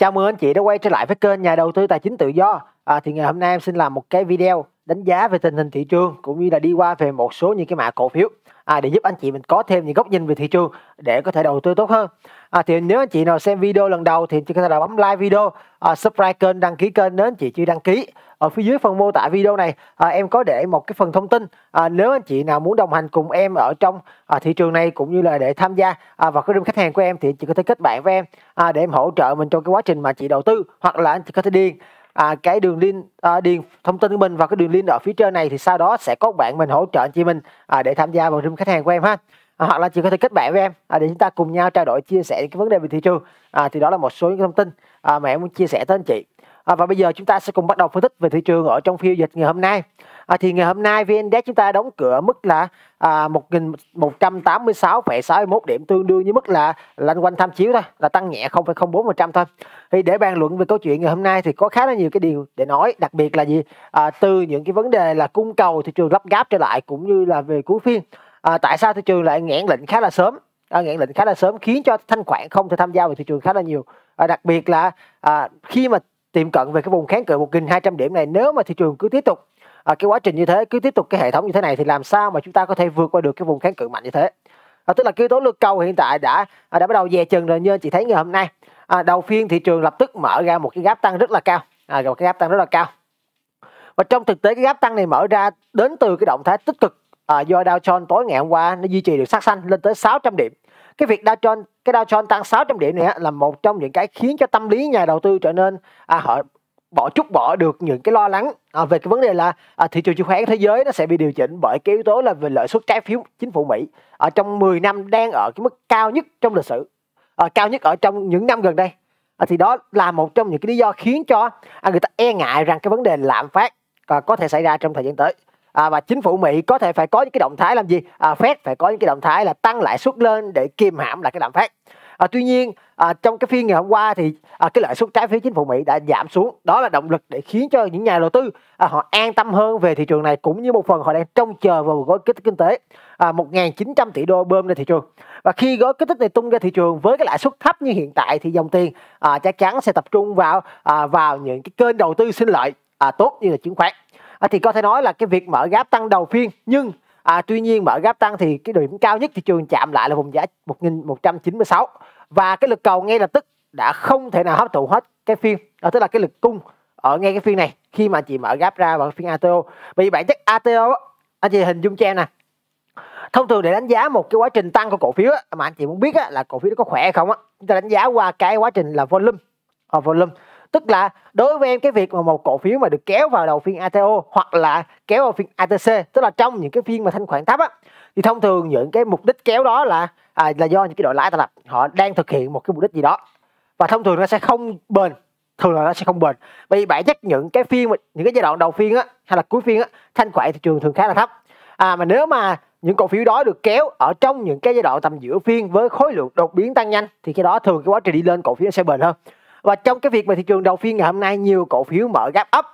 Chào mừng anh chị đã quay trở lại với kênh nhà đầu tư tài chính tự do. À, thì ngày hôm nay em xin làm một cái video đánh giá về tình hình thị trường cũng như là đi qua về một số những cái mã cổ phiếu à, để giúp anh chị mình có thêm những góc nhìn về thị trường để có thể đầu tư tốt hơn. À, thì nếu anh chị nào xem video lần đầu thì chị có thể là bấm like video, à, subscribe kênh, đăng ký kênh nếu anh chị chưa đăng ký ở phía dưới phần mô tả video này à, em có để một cái phần thông tin à, nếu anh chị nào muốn đồng hành cùng em ở trong à, thị trường này cũng như là để tham gia à, vào cái room khách hàng của em thì chị có thể kết bạn với em à, để em hỗ trợ mình trong cái quá trình mà chị đầu tư hoặc là anh chị có thể điền à, cái đường link à, điền thông tin của mình vào cái đường link ở phía trên này thì sau đó sẽ có bạn mình hỗ trợ anh chị mình à, để tham gia vào room khách hàng của em ha à, hoặc là chị có thể kết bạn với em à, để chúng ta cùng nhau trao đổi chia sẻ cái vấn đề về thị trường à, thì đó là một số những thông tin à, mà em muốn chia sẻ tới anh chị à, và bây giờ chúng ta sẽ cùng bắt đầu phân tích về thị trường ở trong phiên dịch ngày hôm nay à, thì ngày hôm nay VN Index chúng ta đóng cửa mức là à, 1.186,61 điểm tương đương với mức là lanh quanh tham chiếu thôi là tăng nhẹ 0,04% thôi thì để bàn luận về câu chuyện ngày hôm nay thì có khá là nhiều cái điều để nói đặc biệt là gì à, từ những cái vấn đề là cung cầu thị trường lắp gáp trở lại cũng như là về cuối phiên à, tại sao thị trường lại ngãn lệnh khá là sớm à, nghẽn lệnh khá là sớm khiến cho thanh khoản không thể tham gia vào thị trường khá là nhiều à, đặc biệt là à, khi mà tiệm cận về cái vùng kháng cự 1.200 điểm này nếu mà thị trường cứ tiếp tục à, cái quá trình như thế cứ tiếp tục cái hệ thống như thế này thì làm sao mà chúng ta có thể vượt qua được cái vùng kháng cự mạnh như thế à, tức là cái yếu tố lực cầu hiện tại đã à, đã bắt đầu dè chừng rồi như anh chị thấy ngày hôm nay à, đầu phiên thị trường lập tức mở ra một cái gáp tăng rất là cao à, một cái gáp tăng rất là cao và trong thực tế cái gáp tăng này mở ra đến từ cái động thái tích cực à, do Dow Jones tối ngày hôm qua nó duy trì được sắc xanh lên tới 600 điểm cái việc Dow Jones cái Dow Jones tăng 600 điểm này là một trong những cái khiến cho tâm lý nhà đầu tư trở nên à, họ bỏ chút bỏ được những cái lo lắng à, về cái vấn đề là à, thị trường chứng khoán thế giới nó sẽ bị điều chỉnh bởi cái yếu tố là về lợi suất trái phiếu chính phủ Mỹ ở trong 10 năm đang ở cái mức cao nhất trong lịch sử à, cao nhất ở trong những năm gần đây à, thì đó là một trong những cái lý do khiến cho à, người ta e ngại rằng cái vấn đề lạm phát à, có thể xảy ra trong thời gian tới à, và chính phủ Mỹ có thể phải có những cái động thái làm gì à, Fed phải có những cái động thái là tăng lãi suất lên để kiềm hãm lại cái lạm phát à, tuy nhiên à, trong cái phiên ngày hôm qua thì à, cái lãi suất trái phiếu chính phủ Mỹ đã giảm xuống đó là động lực để khiến cho những nhà đầu tư à, họ an tâm hơn về thị trường này cũng như một phần họ đang trông chờ vào gói kích thích kinh tế à, 1.900 tỷ đô bơm ra thị trường và khi gói kích thích này tung ra thị trường với cái lãi suất thấp như hiện tại thì dòng tiền à, chắc chắn sẽ tập trung vào à, vào những cái kênh đầu tư sinh lợi à, tốt như là chứng khoán à, thì có thể nói là cái việc mở gáp tăng đầu phiên nhưng à, tuy nhiên mở gáp tăng thì cái điểm cao nhất thị trường chạm lại là vùng giá 1196 và cái lực cầu ngay lập tức đã không thể nào hấp thụ hết cái phiên à, tức là cái lực cung ở ngay cái phiên này khi mà chị mở gáp ra vào phiên ATO vì bản chất ATO anh chị hình dung cho em nè thông thường để đánh giá một cái quá trình tăng của cổ phiếu mà anh chị muốn biết là cổ phiếu nó có khỏe hay không chúng ta đánh giá qua cái quá trình là volume à, volume tức là đối với em cái việc mà một cổ phiếu mà được kéo vào đầu phiên ATO hoặc là kéo vào phiên ATC tức là trong những cái phiên mà thanh khoản thấp á thì thông thường những cái mục đích kéo đó là à, là do những cái đội lãi tạo lập họ đang thực hiện một cái mục đích gì đó và thông thường nó sẽ không bền thường là nó sẽ không bền bởi vì bản chất những cái phiên những cái giai đoạn đầu phiên á hay là cuối phiên á thanh khoản thị trường thường khá là thấp à mà nếu mà những cổ phiếu đó được kéo ở trong những cái giai đoạn tầm giữa phiên với khối lượng đột biến tăng nhanh thì cái đó thường cái quá trình đi lên cổ phiếu sẽ bền hơn và trong cái việc mà thị trường đầu phiên ngày hôm nay nhiều cổ phiếu mở gap up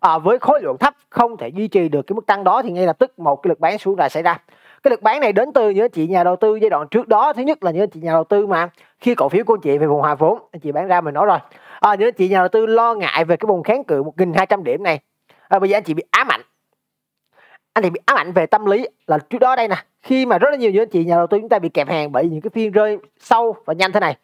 à, với khối lượng thấp không thể duy trì được cái mức tăng đó thì ngay lập tức một cái lực bán xuống là xảy ra cái lực bán này đến từ những chị nhà đầu tư giai đoạn trước đó thứ nhất là những chị nhà đầu tư mà khi cổ phiếu của chị về vùng hòa vốn anh chị bán ra mình nói rồi à, những chị nhà đầu tư lo ngại về cái vùng kháng cự 1.200 điểm này à, bây giờ anh chị bị ám ảnh anh chị bị ám ảnh về tâm lý là trước đó đây nè khi mà rất là nhiều những chị nhà đầu tư chúng ta bị kẹp hàng bởi những cái phiên rơi sâu và nhanh thế này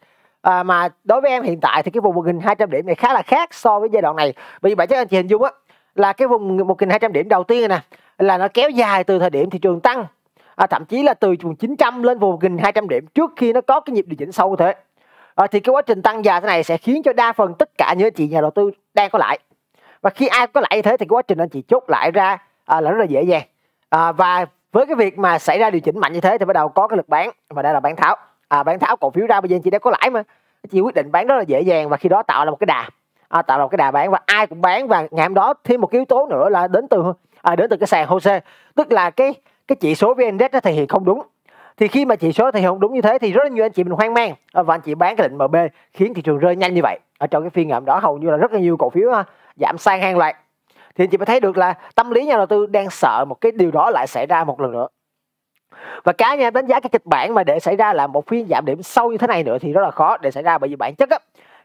à, mà đối với em hiện tại thì cái vùng 1.200 điểm này khá là khác so với giai đoạn này bởi vì bản chất anh chị hình dung á là cái vùng 1.200 điểm đầu tiên này nè là nó kéo dài từ thời điểm thị trường tăng à, thậm chí là từ vùng 900 lên vùng 1.200 điểm trước khi nó có cái nhịp điều chỉnh sâu như thế à, thì cái quá trình tăng dài thế này sẽ khiến cho đa phần tất cả những anh chị nhà đầu tư đang có lãi và khi ai có lãi như thế thì quá trình anh chị chốt lại ra à, là rất là dễ dàng à, và với cái việc mà xảy ra điều chỉnh mạnh như thế thì bắt đầu có cái lực bán và đây là bán tháo à, bạn tháo cổ phiếu ra bây giờ chị đã có lãi mà chị quyết định bán rất là dễ dàng và khi đó tạo ra một cái đà à, tạo ra một cái đà bán và ai cũng bán và ngày hôm đó thêm một yếu tố nữa là đến từ à, đến từ cái sàn HOSE tức là cái cái chỉ số VN Index nó thể hiện không đúng thì khi mà chỉ số thì không đúng như thế thì rất là nhiều anh chị mình hoang mang à, và anh chị bán cái lệnh MB khiến thị trường rơi nhanh như vậy ở trong cái phiên ngày hôm đó hầu như là rất là nhiều cổ phiếu à, giảm sang hàng loạt thì anh chị mới thấy được là tâm lý nhà đầu tư đang sợ một cái điều đó lại xảy ra một lần nữa và cá nhân đánh giá cái kịch bản mà để xảy ra là một phiên giảm điểm sâu như thế này nữa thì rất là khó để xảy ra bởi vì bản chất á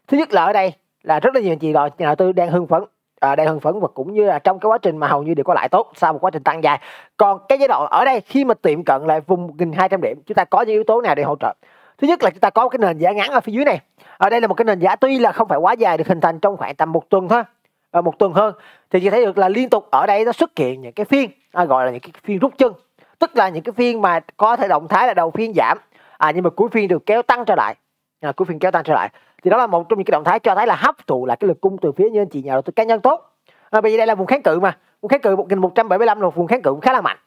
thứ nhất là ở đây là rất là nhiều chị rồi nhà đầu tư đang hưng phấn à, đang hưng phấn và cũng như là trong cái quá trình mà hầu như đều có lãi tốt sau một quá trình tăng dài còn cái giai đoạn ở đây khi mà tiệm cận lại vùng 1.200 điểm chúng ta có những yếu tố nào để hỗ trợ thứ nhất là chúng ta có cái nền giá ngắn ở phía dưới này ở đây là một cái nền giá tuy là không phải quá dài được hình thành trong khoảng tầm một tuần thôi à, một tuần hơn thì chị thấy được là liên tục ở đây nó xuất hiện những cái phiên à, gọi là những cái phiên rút chân tức là những cái phiên mà có thể động thái là đầu phiên giảm à, nhưng mà cuối phiên được kéo tăng trở lại à, cuối phiên kéo tăng trở lại thì đó là một trong những cái động thái cho thấy là hấp thụ lại cái lực cung từ phía như anh chị nhà đầu tư cá nhân tốt à, bởi vì đây là vùng kháng cự mà vùng kháng cự một một nghìn trăm bảy mươi lăm là vùng kháng cự cũng khá là mạnh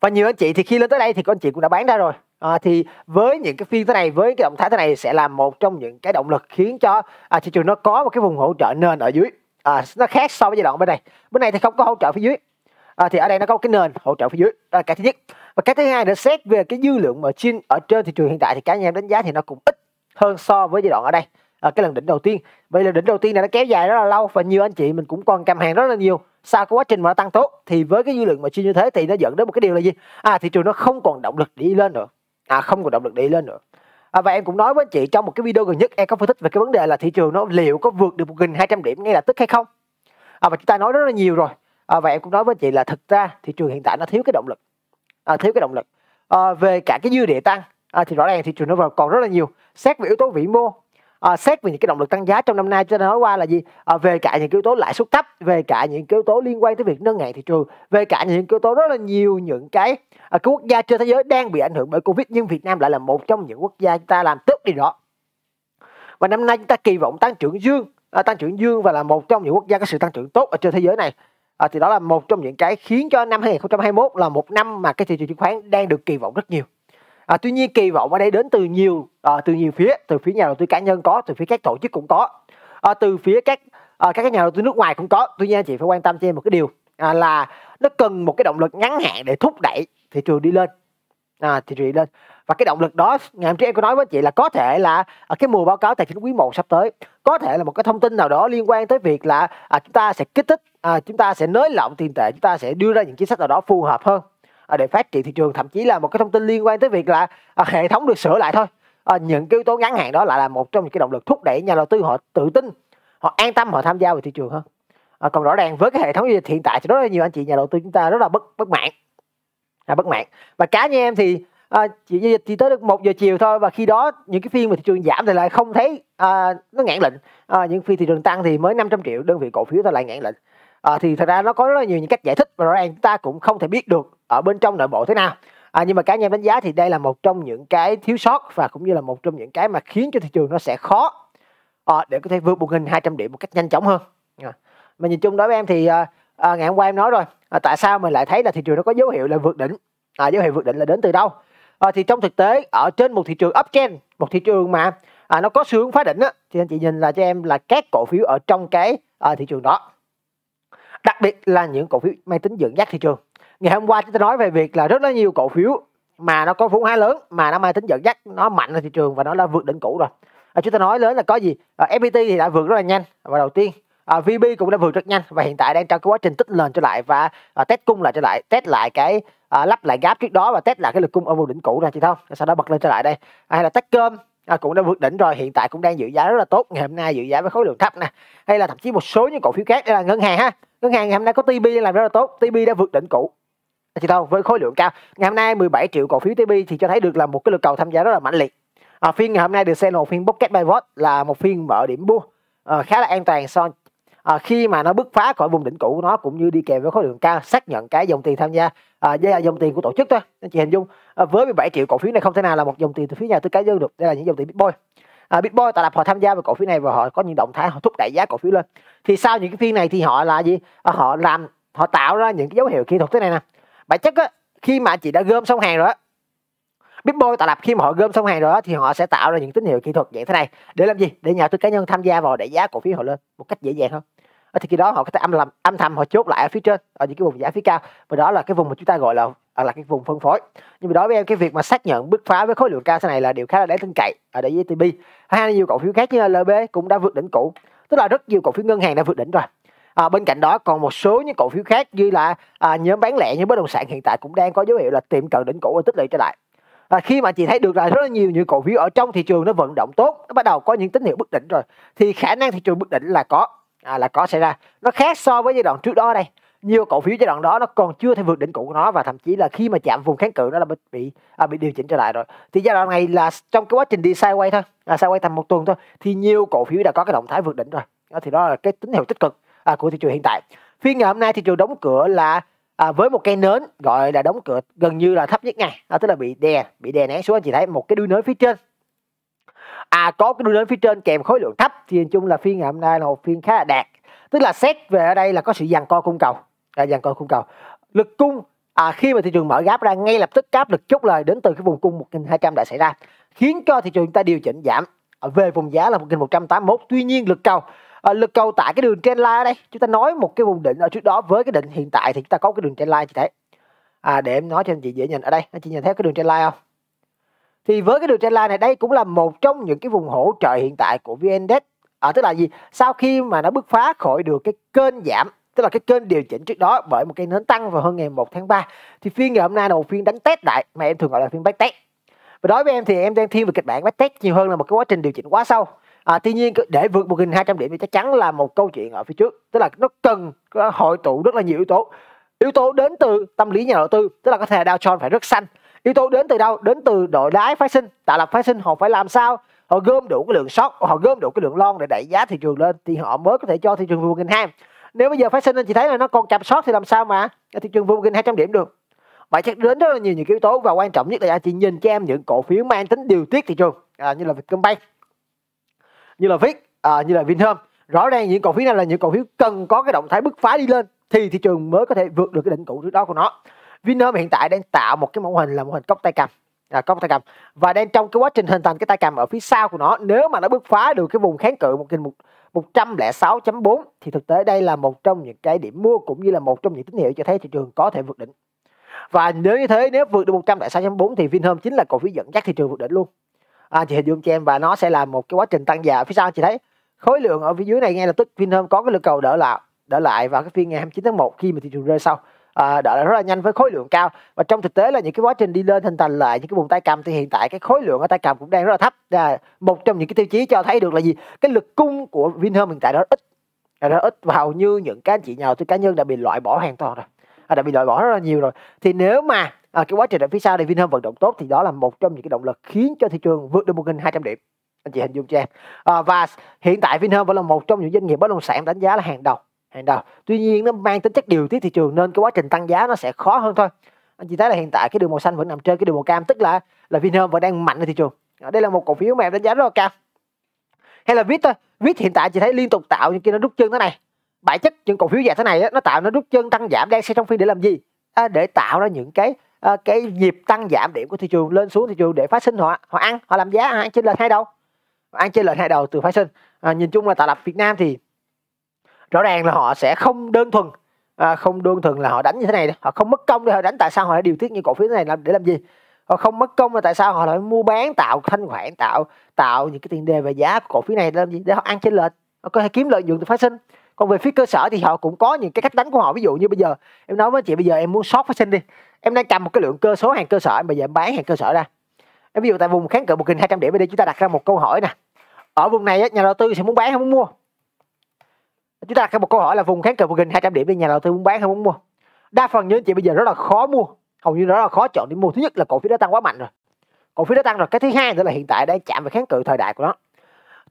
và nhiều anh chị thì khi lên tới đây thì các anh chị cũng đã bán ra rồi à, thì với những cái phiên thế này với cái động thái thế này sẽ là một trong những cái động lực khiến cho à, thị trường nó có một cái vùng hỗ trợ nền ở dưới à, nó khác so với giai đoạn bên này bên này thì không có hỗ trợ phía dưới à, thì ở đây nó có cái nền hỗ trợ phía dưới đó là cái thứ nhất và cái thứ hai nữa xét về cái dư lượng mà trên ở trên thị trường hiện tại thì cá nhân em đánh giá thì nó cũng ít hơn so với giai đoạn ở đây ở à, cái lần đỉnh đầu tiên bây giờ đỉnh đầu tiên này nó kéo dài rất là lâu và nhiều anh chị mình cũng còn cầm hàng rất là nhiều sau cái quá trình mà nó tăng tốt thì với cái dư lượng mà chi như thế thì nó dẫn đến một cái điều là gì à thị trường nó không còn động lực để đi lên nữa à không còn động lực để đi lên nữa à, và em cũng nói với anh chị trong một cái video gần nhất em có phân tích về cái vấn đề là thị trường nó liệu có vượt được một nghìn hai trăm điểm ngay là tức hay không à, và chúng ta nói rất là nhiều rồi à, và em cũng nói với chị là thực ra thị trường hiện tại nó thiếu cái động lực à, thiếu cái động lực à, về cả cái dư địa tăng à, thì rõ ràng thị trường nó còn rất là nhiều xét về yếu tố vĩ mô à, xét về những cái động lực tăng giá trong năm nay cho nên nói qua là gì à, về cả những yếu tố lãi suất thấp về cả những yếu tố liên quan tới việc nâng hạn thị trường về cả những yếu tố rất là nhiều những cái à, cái quốc gia trên thế giới đang bị ảnh hưởng bởi covid nhưng việt nam lại là một trong những quốc gia chúng ta làm tốt điều đó và năm nay chúng ta kỳ vọng tăng trưởng dương à, tăng trưởng dương và là một trong những quốc gia có sự tăng trưởng tốt ở trên thế giới này à, thì đó là một trong những cái khiến cho năm 2021 là một năm mà cái thị trường chứng khoán đang được kỳ vọng rất nhiều à, tuy nhiên kỳ vọng ở đây đến từ nhiều à, từ nhiều phía từ phía nhà đầu tư cá nhân có từ phía các tổ chức cũng có à, từ phía các à, các nhà đầu tư nước ngoài cũng có tuy nhiên anh chị phải quan tâm cho em một cái điều à, là nó cần một cái động lực ngắn hạn để thúc đẩy thị trường đi lên à, thị trường đi lên và cái động lực đó ngày hôm trước em có nói với chị là có thể là ở à, cái mùa báo cáo tài chính quý 1 sắp tới có thể là một cái thông tin nào đó liên quan tới việc là à, chúng ta sẽ kích thích à, chúng ta sẽ nới lỏng tiền tệ chúng ta sẽ đưa ra những chính sách nào đó phù hợp hơn à, để phát triển thị trường thậm chí là một cái thông tin liên quan tới việc là à, hệ thống được sửa lại thôi à, những cái yếu tố ngắn hạn đó lại là một trong những cái động lực thúc đẩy nhà đầu tư họ tự tin họ an tâm họ tham gia vào thị trường hơn à, còn rõ ràng với cái hệ thống giao hiện tại thì rất là nhiều anh chị nhà đầu tư chúng ta rất là bất bất mãn là bất mãn và cá nhân em thì à, chỉ, chỉ tới được một giờ chiều thôi và khi đó những cái phiên mà thị trường giảm thì lại không thấy à, nó ngãn lệnh à, những phiên thị trường tăng thì mới 500 triệu đơn vị cổ phiếu ta lại ngãn lệnh à, thì thật ra nó có rất là nhiều những cách giải thích và rõ ràng chúng ta cũng không thể biết được ở bên trong nội bộ thế nào à, nhưng mà cá nhân đánh giá thì đây là một trong những cái thiếu sót và cũng như là một trong những cái mà khiến cho thị trường nó sẽ khó à, để có thể vượt 1.200 điểm một cách nhanh chóng hơn à. mà nhìn chung đối với em thì à, à, ngày hôm qua em nói rồi à, tại sao mình lại thấy là thị trường nó có dấu hiệu là vượt đỉnh à, dấu hiệu vượt đỉnh là đến từ đâu à, thì trong thực tế ở trên một thị trường uptrend một thị trường mà à, nó có xu hướng phá đỉnh á thì anh chị nhìn là cho em là các cổ phiếu ở trong cái à, thị trường đó đặc biệt là những cổ phiếu mang tính dẫn dắt thị trường ngày hôm qua chúng ta nói về việc là rất là nhiều cổ phiếu mà nó có vốn hóa lớn mà nó mang tính dẫn dắt nó mạnh ở thị trường và nó đã vượt đỉnh cũ rồi à, chúng ta nói lớn là có gì à, FPT thì đã vượt rất là nhanh và đầu tiên à, VB cũng đã vượt rất nhanh và hiện tại đang trong cái quá trình tích lên trở lại và à, test cung lại trở lại test lại cái à, lắp lại gáp trước đó và test lại cái lực cung ở vùng đỉnh cũ rồi chị thông sau đó bật lên trở lại đây à, hay là tech cơm à, cũng đã vượt đỉnh rồi hiện tại cũng đang giữ giá rất là tốt ngày hôm nay giữ giá với khối lượng thấp nè hay là thậm chí một số những cổ phiếu khác đây là ngân hàng ha ngân hàng ngày hôm nay có TB làm rất là tốt TB đã vượt đỉnh cũ chị thông với khối lượng cao ngày hôm nay 17 triệu cổ phiếu TB thì cho thấy được là một cái lực cầu tham gia rất là mạnh liệt à, phiên ngày hôm nay được xem là một phiên pocket by là một phiên mở điểm mua à, khá là an toàn so à, khi mà nó bứt phá khỏi vùng đỉnh cũ của nó cũng như đi kèm với khối lượng cao xác nhận cái dòng tiền tham gia đây là à, dòng tiền của tổ chức thôi anh chị hình dung à, với 17 triệu cổ phiếu này không thể nào là một dòng tiền từ phía nhà tư cá nhân được đây là những dòng tiền bitboy à, bitboy tại là họ tham gia vào cổ phiếu này và họ có những động thái họ thúc đẩy giá cổ phiếu lên thì sau những cái phiên này thì họ là gì à, họ làm họ tạo ra những cái dấu hiệu kỹ thuật thế này nè bản chất á, khi mà anh chị đã gom xong hàng rồi á Bitboy tạo lập khi mà họ gom xong hàng rồi đó, thì họ sẽ tạo ra những tín hiệu kỹ thuật dạng thế này để làm gì để nhà tư cá nhân tham gia vào để giá cổ phiếu họ lên một cách dễ dàng hơn ở ờ, thì khi đó họ có thể âm làm âm thầm họ chốt lại ở phía trên ở những cái vùng giá phía cao và đó là cái vùng mà chúng ta gọi là à, là cái vùng phân phối nhưng mà đối với em cái việc mà xác nhận bứt phá với khối lượng cao thế này là điều khá là đáng tin cậy ở à, đối với TB hay nhiều cổ phiếu khác như LB cũng đã vượt đỉnh cũ tức là rất nhiều cổ phiếu ngân hàng đã vượt đỉnh rồi à, bên cạnh đó còn một số những cổ phiếu khác như là à, nhóm bán lẻ như bất động sản hiện tại cũng đang có dấu hiệu là tiệm cận đỉnh cũ và tích lũy trở lại à, khi mà chị thấy được là rất là nhiều những cổ phiếu ở trong thị trường nó vận động tốt nó bắt đầu có những tín hiệu bứt đỉnh rồi thì khả năng thị trường bứt đỉnh là có à, là có xảy ra nó khác so với giai đoạn trước đó đây nhiều cổ phiếu giai đoạn đó nó còn chưa thể vượt đỉnh cũ của nó và thậm chí là khi mà chạm vùng kháng cự nó là bị bị, à, bị điều chỉnh trở lại rồi thì giai đoạn này là trong cái quá trình đi sideways thôi à, sideways tầm một tuần thôi thì nhiều cổ phiếu đã có cái động thái vượt đỉnh rồi đó, thì đó là cái tín hiệu tích cực à, của thị trường hiện tại phiên ngày hôm nay thị trường đóng cửa là à, với một cây nến gọi là đóng cửa gần như là thấp nhất ngày à, tức là bị đè bị đè nén xuống anh chị thấy một cái đuôi nến phía trên à có cái đu đến phía trên kèm khối lượng thấp thì nhìn chung là phiên ngày hôm nay là một phiên khá là đạt tức là xét về ở đây là có sự dàn co cung cầu à, dàn co cung cầu lực cung à, khi mà thị trường mở gáp ra ngay lập tức cáp lực chốt lời đến từ cái vùng cung 1200 đã xảy ra khiến cho thị trường ta điều chỉnh giảm à, về vùng giá là 1181 tuy nhiên lực cầu à, lực cầu tại cái đường trendline ở đây chúng ta nói một cái vùng đỉnh ở trước đó với cái đỉnh hiện tại thì chúng ta có cái đường trendline chị thấy à, để em nói cho anh chị dễ nhìn ở đây anh chị nhìn thấy cái đường trendline không thì với cái đường trend line này đây cũng là một trong những cái vùng hỗ trợ hiện tại của vn index à, tức là gì sau khi mà nó bứt phá khỏi được cái kênh giảm tức là cái kênh điều chỉnh trước đó bởi một cái nến tăng vào hơn ngày 1 tháng 3 thì phiên ngày hôm nay là một phiên đánh test lại mà em thường gọi là phiên backtest và đối với em thì em đang thiên về kịch bản backtest nhiều hơn là một cái quá trình điều chỉnh quá sâu à, tuy nhiên để vượt 1.200 điểm thì chắc chắn là một câu chuyện ở phía trước tức là nó cần hội tụ rất là nhiều yếu tố yếu tố đến từ tâm lý nhà đầu tư tức là có thể Dow Jones phải rất xanh yếu tố đến từ đâu đến từ đội lái phái sinh tạo lập phái sinh họ phải làm sao họ gom đủ cái lượng short họ gom đủ cái lượng lon để đẩy giá thị trường lên thì họ mới có thể cho thị trường Wilkingham nếu bây giờ phái sinh anh chị thấy là nó còn chạm sót thì làm sao mà thị trường Wilkingham 200 điểm được vậy chắc đến rất là nhiều những yếu tố và quan trọng nhất là anh chị nhìn cho em những cổ phiếu mang tính điều tiết thị trường à, như là Vietcombank như là Vic à, như là Vinhome rõ ràng những cổ phiếu này là những cổ phiếu cần có cái động thái bứt phá đi lên thì thị trường mới có thể vượt được cái đỉnh cũ trước đó của nó Vietnam hiện tại đang tạo một cái mẫu hình là mẫu hình cốc tay cầm à, cốc tay cầm và đang trong cái quá trình hình thành cái tay cầm ở phía sau của nó nếu mà nó bứt phá được cái vùng kháng cự một một 106.4 thì thực tế đây là một trong những cái điểm mua cũng như là một trong những tín hiệu cho thấy thị trường có thể vượt đỉnh và nếu như thế nếu vượt được 106.4 thì Vinhome chính là cổ phiếu dẫn dắt thị trường vượt đỉnh luôn à, chị hình dung cho em và nó sẽ là một cái quá trình tăng giá phía sau chị thấy khối lượng ở phía dưới này ngay lập tức Vinhome có cái lực cầu đỡ lại đỡ lại vào cái phiên ngày 29 tháng 1 khi mà thị trường rơi sau à, ờ, đó là rất là nhanh với khối lượng cao và trong thực tế là những cái quá trình đi lên hình thành lại những cái vùng tay cầm thì hiện tại cái khối lượng ở tay cầm cũng đang rất là thấp à, một trong những cái tiêu chí cho thấy được là gì cái lực cung của Vinhome hiện tại đó ít nó ít vào như những cái anh chị nhà đầu tư cá nhân đã bị loại bỏ hoàn toàn rồi à, đã bị loại bỏ rất là nhiều rồi thì nếu mà à, cái quá trình ở phía sau này Vinhome vận động tốt thì đó là một trong những cái động lực khiến cho thị trường vượt được một nghìn hai trăm điểm anh chị hình dung cho em à, và hiện tại Vinhome vẫn là một trong những doanh nghiệp bất động sản đánh giá là hàng đầu hàng đầu tuy nhiên nó mang tính chất điều tiết thị trường nên cái quá trình tăng giá nó sẽ khó hơn thôi anh chị thấy là hiện tại cái đường màu xanh vẫn nằm trên cái đường màu cam tức là là Vinhome vẫn đang mạnh ở thị trường đây là một cổ phiếu mà em đánh giá rất là cao hay là viết thôi viết hiện tại chị thấy liên tục tạo những kia nó rút chân thế này bản chất những cổ phiếu dài thế này nó tạo nó rút chân tăng giảm đang xe trong phiên để làm gì à, để tạo ra những cái à, cái nhịp tăng giảm điểm của thị trường lên xuống thị trường để phát sinh họ họ ăn họ làm giá họ ăn trên lệch hai đầu ăn trên lệch hai đầu từ phát sinh à, nhìn chung là tạo lập Việt Nam thì rõ ràng là họ sẽ không đơn thuần à, không đơn thuần là họ đánh như thế này họ không mất công để họ đánh tại sao họ lại điều tiết như cổ phiếu này làm để làm gì họ không mất công mà tại sao họ lại mua bán tạo thanh khoản tạo tạo những cái tiền đề về giá của cổ phiếu này để làm gì để họ ăn trên lệch họ có thể kiếm lợi nhuận từ phát sinh còn về phía cơ sở thì họ cũng có những cái cách đánh của họ ví dụ như bây giờ em nói với chị bây giờ em muốn short phát sinh đi em đang cầm một cái lượng cơ số hàng cơ sở em bây giờ em bán hàng cơ sở ra em ví dụ tại vùng kháng cự một hai trăm điểm ở đây chúng ta đặt ra một câu hỏi nè ở vùng này nhà đầu tư sẽ muốn bán hay muốn mua chúng ta có một câu hỏi là vùng kháng cự vùng gần 200 điểm thì nhà đầu tư muốn bán hay muốn mua đa phần những chị bây giờ rất là khó mua hầu như rất là khó chọn điểm mua thứ nhất là cổ phiếu đã tăng quá mạnh rồi cổ phiếu đã tăng rồi cái thứ hai nữa là hiện tại đang chạm vào kháng cự thời đại của nó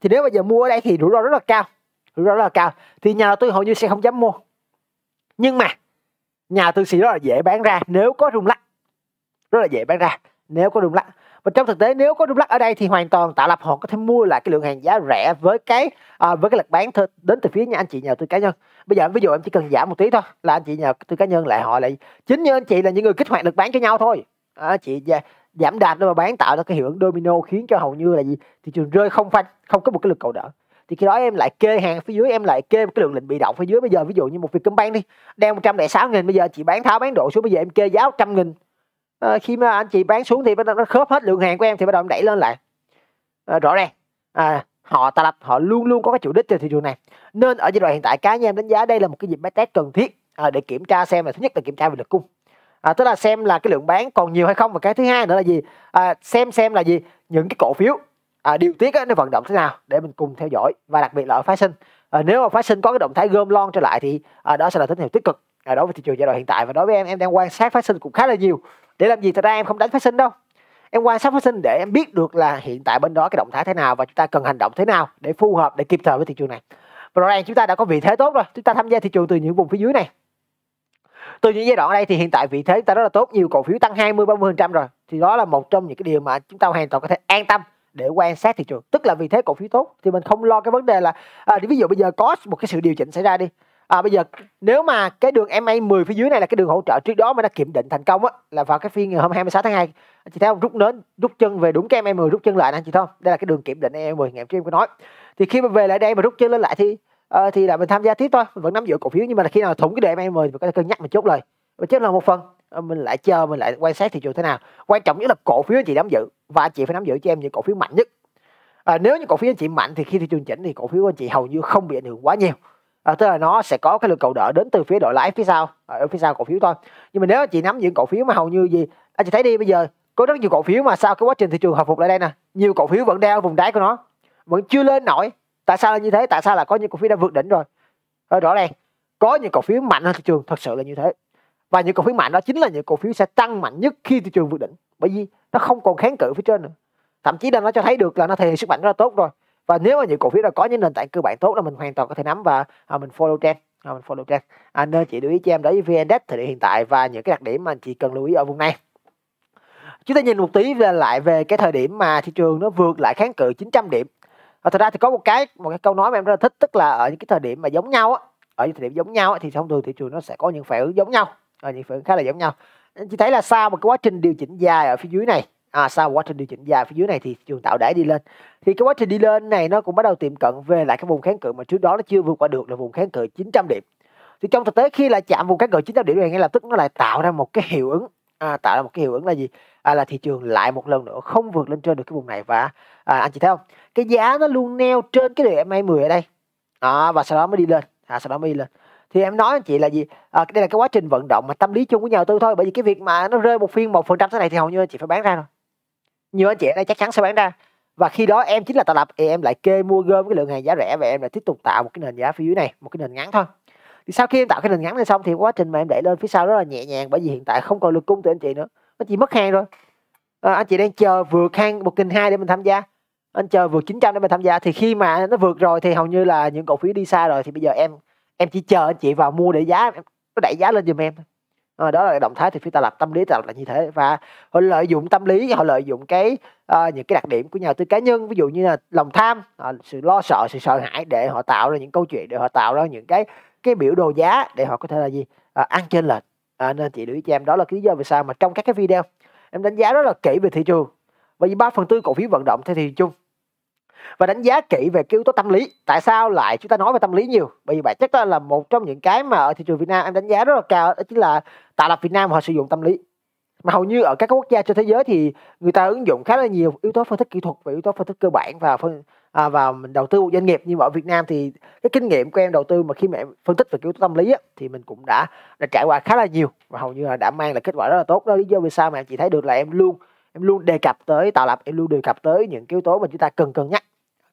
thì nếu bây giờ mua ở đây thì rủi ro rất là cao rủi ro rất là cao thì nhà đầu tư hầu như sẽ không dám mua nhưng mà nhà đầu tư sẽ rất là dễ bán ra nếu có rung lắc rất là dễ bán ra nếu có rung lắc và trong thực tế nếu có rung lắc ở đây thì hoàn toàn tạo lập họ có thể mua lại cái lượng hàng giá rẻ với cái à, với cái lực bán thơ, đến từ phía nhà anh chị nhà đầu tư cá nhân bây giờ ví dụ em chỉ cần giảm một tí thôi là anh chị nhà đầu tư cá nhân lại họ lại chính như anh chị là những người kích hoạt lực bán cho nhau thôi à, chị dạ, giảm đạt và bán tạo ra cái hiệu ứng domino khiến cho hầu như là gì thị trường rơi không phanh không có một cái lực cầu đỡ thì khi đó em lại kê hàng phía dưới em lại kê một cái lượng lệnh bị động phía dưới bây giờ ví dụ như một việc cấm bán đi đang 106 nghìn bây giờ chị bán tháo bán độ xuống bây giờ em kê giá 100 nghìn à, khi mà anh chị bán xuống thì bắt đầu nó khớp hết lượng hàng của em thì bắt đầu em đẩy lên lại à, rõ ràng à, họ tạo lập họ luôn luôn có cái chủ đích trên thị trường này nên ở giai đoạn hiện tại cá nhân em đánh giá đây là một cái dịp máy test cần thiết à, để kiểm tra xem là thứ nhất là kiểm tra về lực cung à, tức là xem là cái lượng bán còn nhiều hay không và cái thứ hai nữa là gì à, xem xem là gì những cái cổ phiếu à, điều tiết á, nó vận động thế nào để mình cùng theo dõi và đặc biệt là ở phái sinh à, nếu mà phái sinh có cái động thái gom lon trở lại thì à, đó sẽ là tín hiệu tích cực À, đối với thị trường giai đoạn hiện tại và đối với em em đang quan sát phát sinh cũng khá là nhiều để làm gì thật ra em không đánh phát sinh đâu em quan sát phát sinh để em biết được là hiện tại bên đó cái động thái thế nào và chúng ta cần hành động thế nào để phù hợp để kịp thời với thị trường này và rõ ràng chúng ta đã có vị thế tốt rồi chúng ta tham gia thị trường từ những vùng phía dưới này từ những giai đoạn ở đây thì hiện tại vị thế chúng ta rất là tốt nhiều cổ phiếu tăng 20 30 trăm rồi thì đó là một trong những cái điều mà chúng ta hoàn toàn có thể an tâm để quan sát thị trường tức là vị thế cổ phiếu tốt thì mình không lo cái vấn đề là à, ví dụ bây giờ có một cái sự điều chỉnh xảy ra đi à, bây giờ nếu mà cái đường MA 10 phía dưới này là cái đường hỗ trợ trước đó mà đã kiểm định thành công á là vào cái phiên ngày hôm 26 tháng 2 anh chị thấy không rút nến rút chân về đúng cái MA 10 rút chân lại anh chị thấy không đây là cái đường kiểm định MA 10 ngày trước em có nói thì khi mà về lại đây mà rút chân lên lại thì uh, thì là mình tham gia tiếp thôi mình vẫn nắm giữ cổ phiếu nhưng mà là khi nào thủng cái đề MA 10 mình có thể cân nhắc một chút lời và chốt là một phần ờ, mình lại chờ mình lại quan sát thị trường thế nào quan trọng nhất là cổ phiếu anh chị nắm giữ và anh chị phải nắm giữ cho em những cổ phiếu mạnh nhất à, nếu như cổ phiếu anh chị mạnh thì khi thị trường chỉnh thì cổ phiếu của anh chị hầu như không bị ảnh hưởng quá nhiều à, tức là nó sẽ có cái lực cầu đỡ đến từ phía đội lái phía sau à, ở phía sau cổ phiếu thôi nhưng mà nếu chị nắm những cổ phiếu mà hầu như gì anh à, chị thấy đi bây giờ có rất nhiều cổ phiếu mà sau cái quá trình thị trường hồi phục lại đây nè nhiều cổ phiếu vẫn đeo vùng đáy của nó vẫn chưa lên nổi tại sao là như thế tại sao là có những cổ phiếu đã vượt đỉnh rồi Hơi ờ, rõ ràng có những cổ phiếu mạnh hơn thị trường thật sự là như thế và những cổ phiếu mạnh đó chính là những cổ phiếu sẽ tăng mạnh nhất khi thị trường vượt đỉnh bởi vì nó không còn kháng cự phía trên nữa thậm chí là nó cho thấy được là nó thể hiện sức mạnh rất là tốt rồi và nếu mà những cổ phiếu đã có những nền tảng cơ bản tốt là mình hoàn toàn có thể nắm và à, mình follow trend à, mình follow trend à, nên chị lưu ý cho em đối với vn index thời điểm hiện tại và những cái đặc điểm mà chị cần lưu ý ở vùng này chúng ta nhìn một tí về lại về cái thời điểm mà thị trường nó vượt lại kháng cự 900 điểm và thật ra thì có một cái một cái câu nói mà em rất là thích tức là ở những cái thời điểm mà giống nhau á ở những thời điểm giống nhau thì thông thường thị trường nó sẽ có những phản ứng giống nhau ở à, những phản ứng khá là giống nhau chị thấy là sau một cái quá trình điều chỉnh dài ở phía dưới này à, sau quá trình điều chỉnh dài phía dưới này thì trường tạo đáy đi lên thì cái quá trình đi lên này nó cũng bắt đầu tiệm cận về lại cái vùng kháng cự mà trước đó nó chưa vượt qua được là vùng kháng cự 900 điểm thì trong thực tế khi lại chạm vùng kháng cự 900 điểm này ngay lập tức nó lại tạo ra một cái hiệu ứng à, tạo ra một cái hiệu ứng là gì à, là thị trường lại một lần nữa không vượt lên trên được cái vùng này và à, anh chị thấy không cái giá nó luôn neo trên cái đường MA 10 ở đây à, và sau đó mới đi lên à, sau đó mới đi lên thì em nói anh chị là gì à, đây là cái quá trình vận động mà tâm lý chung của nhà đầu tư thôi bởi vì cái việc mà nó rơi một phiên một phần trăm thế này thì hầu như anh chị phải bán ra rồi nhiều anh chị ở đây chắc chắn sẽ bán ra và khi đó em chính là tạo lập em lại kê mua gom cái lượng hàng giá rẻ và em lại tiếp tục tạo một cái nền giá phía dưới này một cái nền ngắn thôi thì sau khi em tạo cái nền ngắn này xong thì quá trình mà em đẩy lên phía sau rất là nhẹ nhàng bởi vì hiện tại không còn lực cung từ anh chị nữa nó chỉ mất hàng rồi à, anh chị đang chờ vượt hang một nghìn hai để mình tham gia anh chờ vượt 900 để mình tham gia thì khi mà nó vượt rồi thì hầu như là những cổ phiếu đi xa rồi thì bây giờ em em chỉ chờ anh chị vào mua để giá em nó đẩy giá lên giùm em thôi à, đó là động thái từ phía Tà lập tâm lý tạo Lạp là như thế và họ lợi dụng tâm lý họ lợi dụng cái uh, những cái đặc điểm của nhà tư cá nhân ví dụ như là lòng tham uh, sự lo sợ sự sợ hãi để họ tạo ra những câu chuyện để họ tạo ra những cái cái biểu đồ giá để họ có thể là gì uh, ăn trên lệch uh, nên chị lưu ý cho em đó là lý do vì sao mà trong các cái video em đánh giá rất là kỹ về thị trường bởi vì ba phần tư cổ phiếu vận động theo thị trường chung và đánh giá kỹ về cái yếu tố tâm lý tại sao lại chúng ta nói về tâm lý nhiều bởi vì bản chất đó là một trong những cái mà ở thị trường Việt Nam em đánh giá rất là cao đó chính là tạo lập Việt Nam họ sử dụng tâm lý mà hầu như ở các quốc gia trên thế giới thì người ta ứng dụng khá là nhiều yếu tố phân tích kỹ thuật và yếu tố phân tích cơ bản và phân à, và mình đầu tư một doanh nghiệp nhưng mà ở Việt Nam thì cái kinh nghiệm của em đầu tư mà khi mà em phân tích về yếu tố tâm lý á, thì mình cũng đã đã trải qua khá là nhiều và hầu như là đã mang lại kết quả rất là tốt đó lý do vì sao mà em chỉ thấy được là em luôn em luôn đề cập tới tạo lập em luôn đề cập tới những yếu tố mà chúng ta cần cân nhắc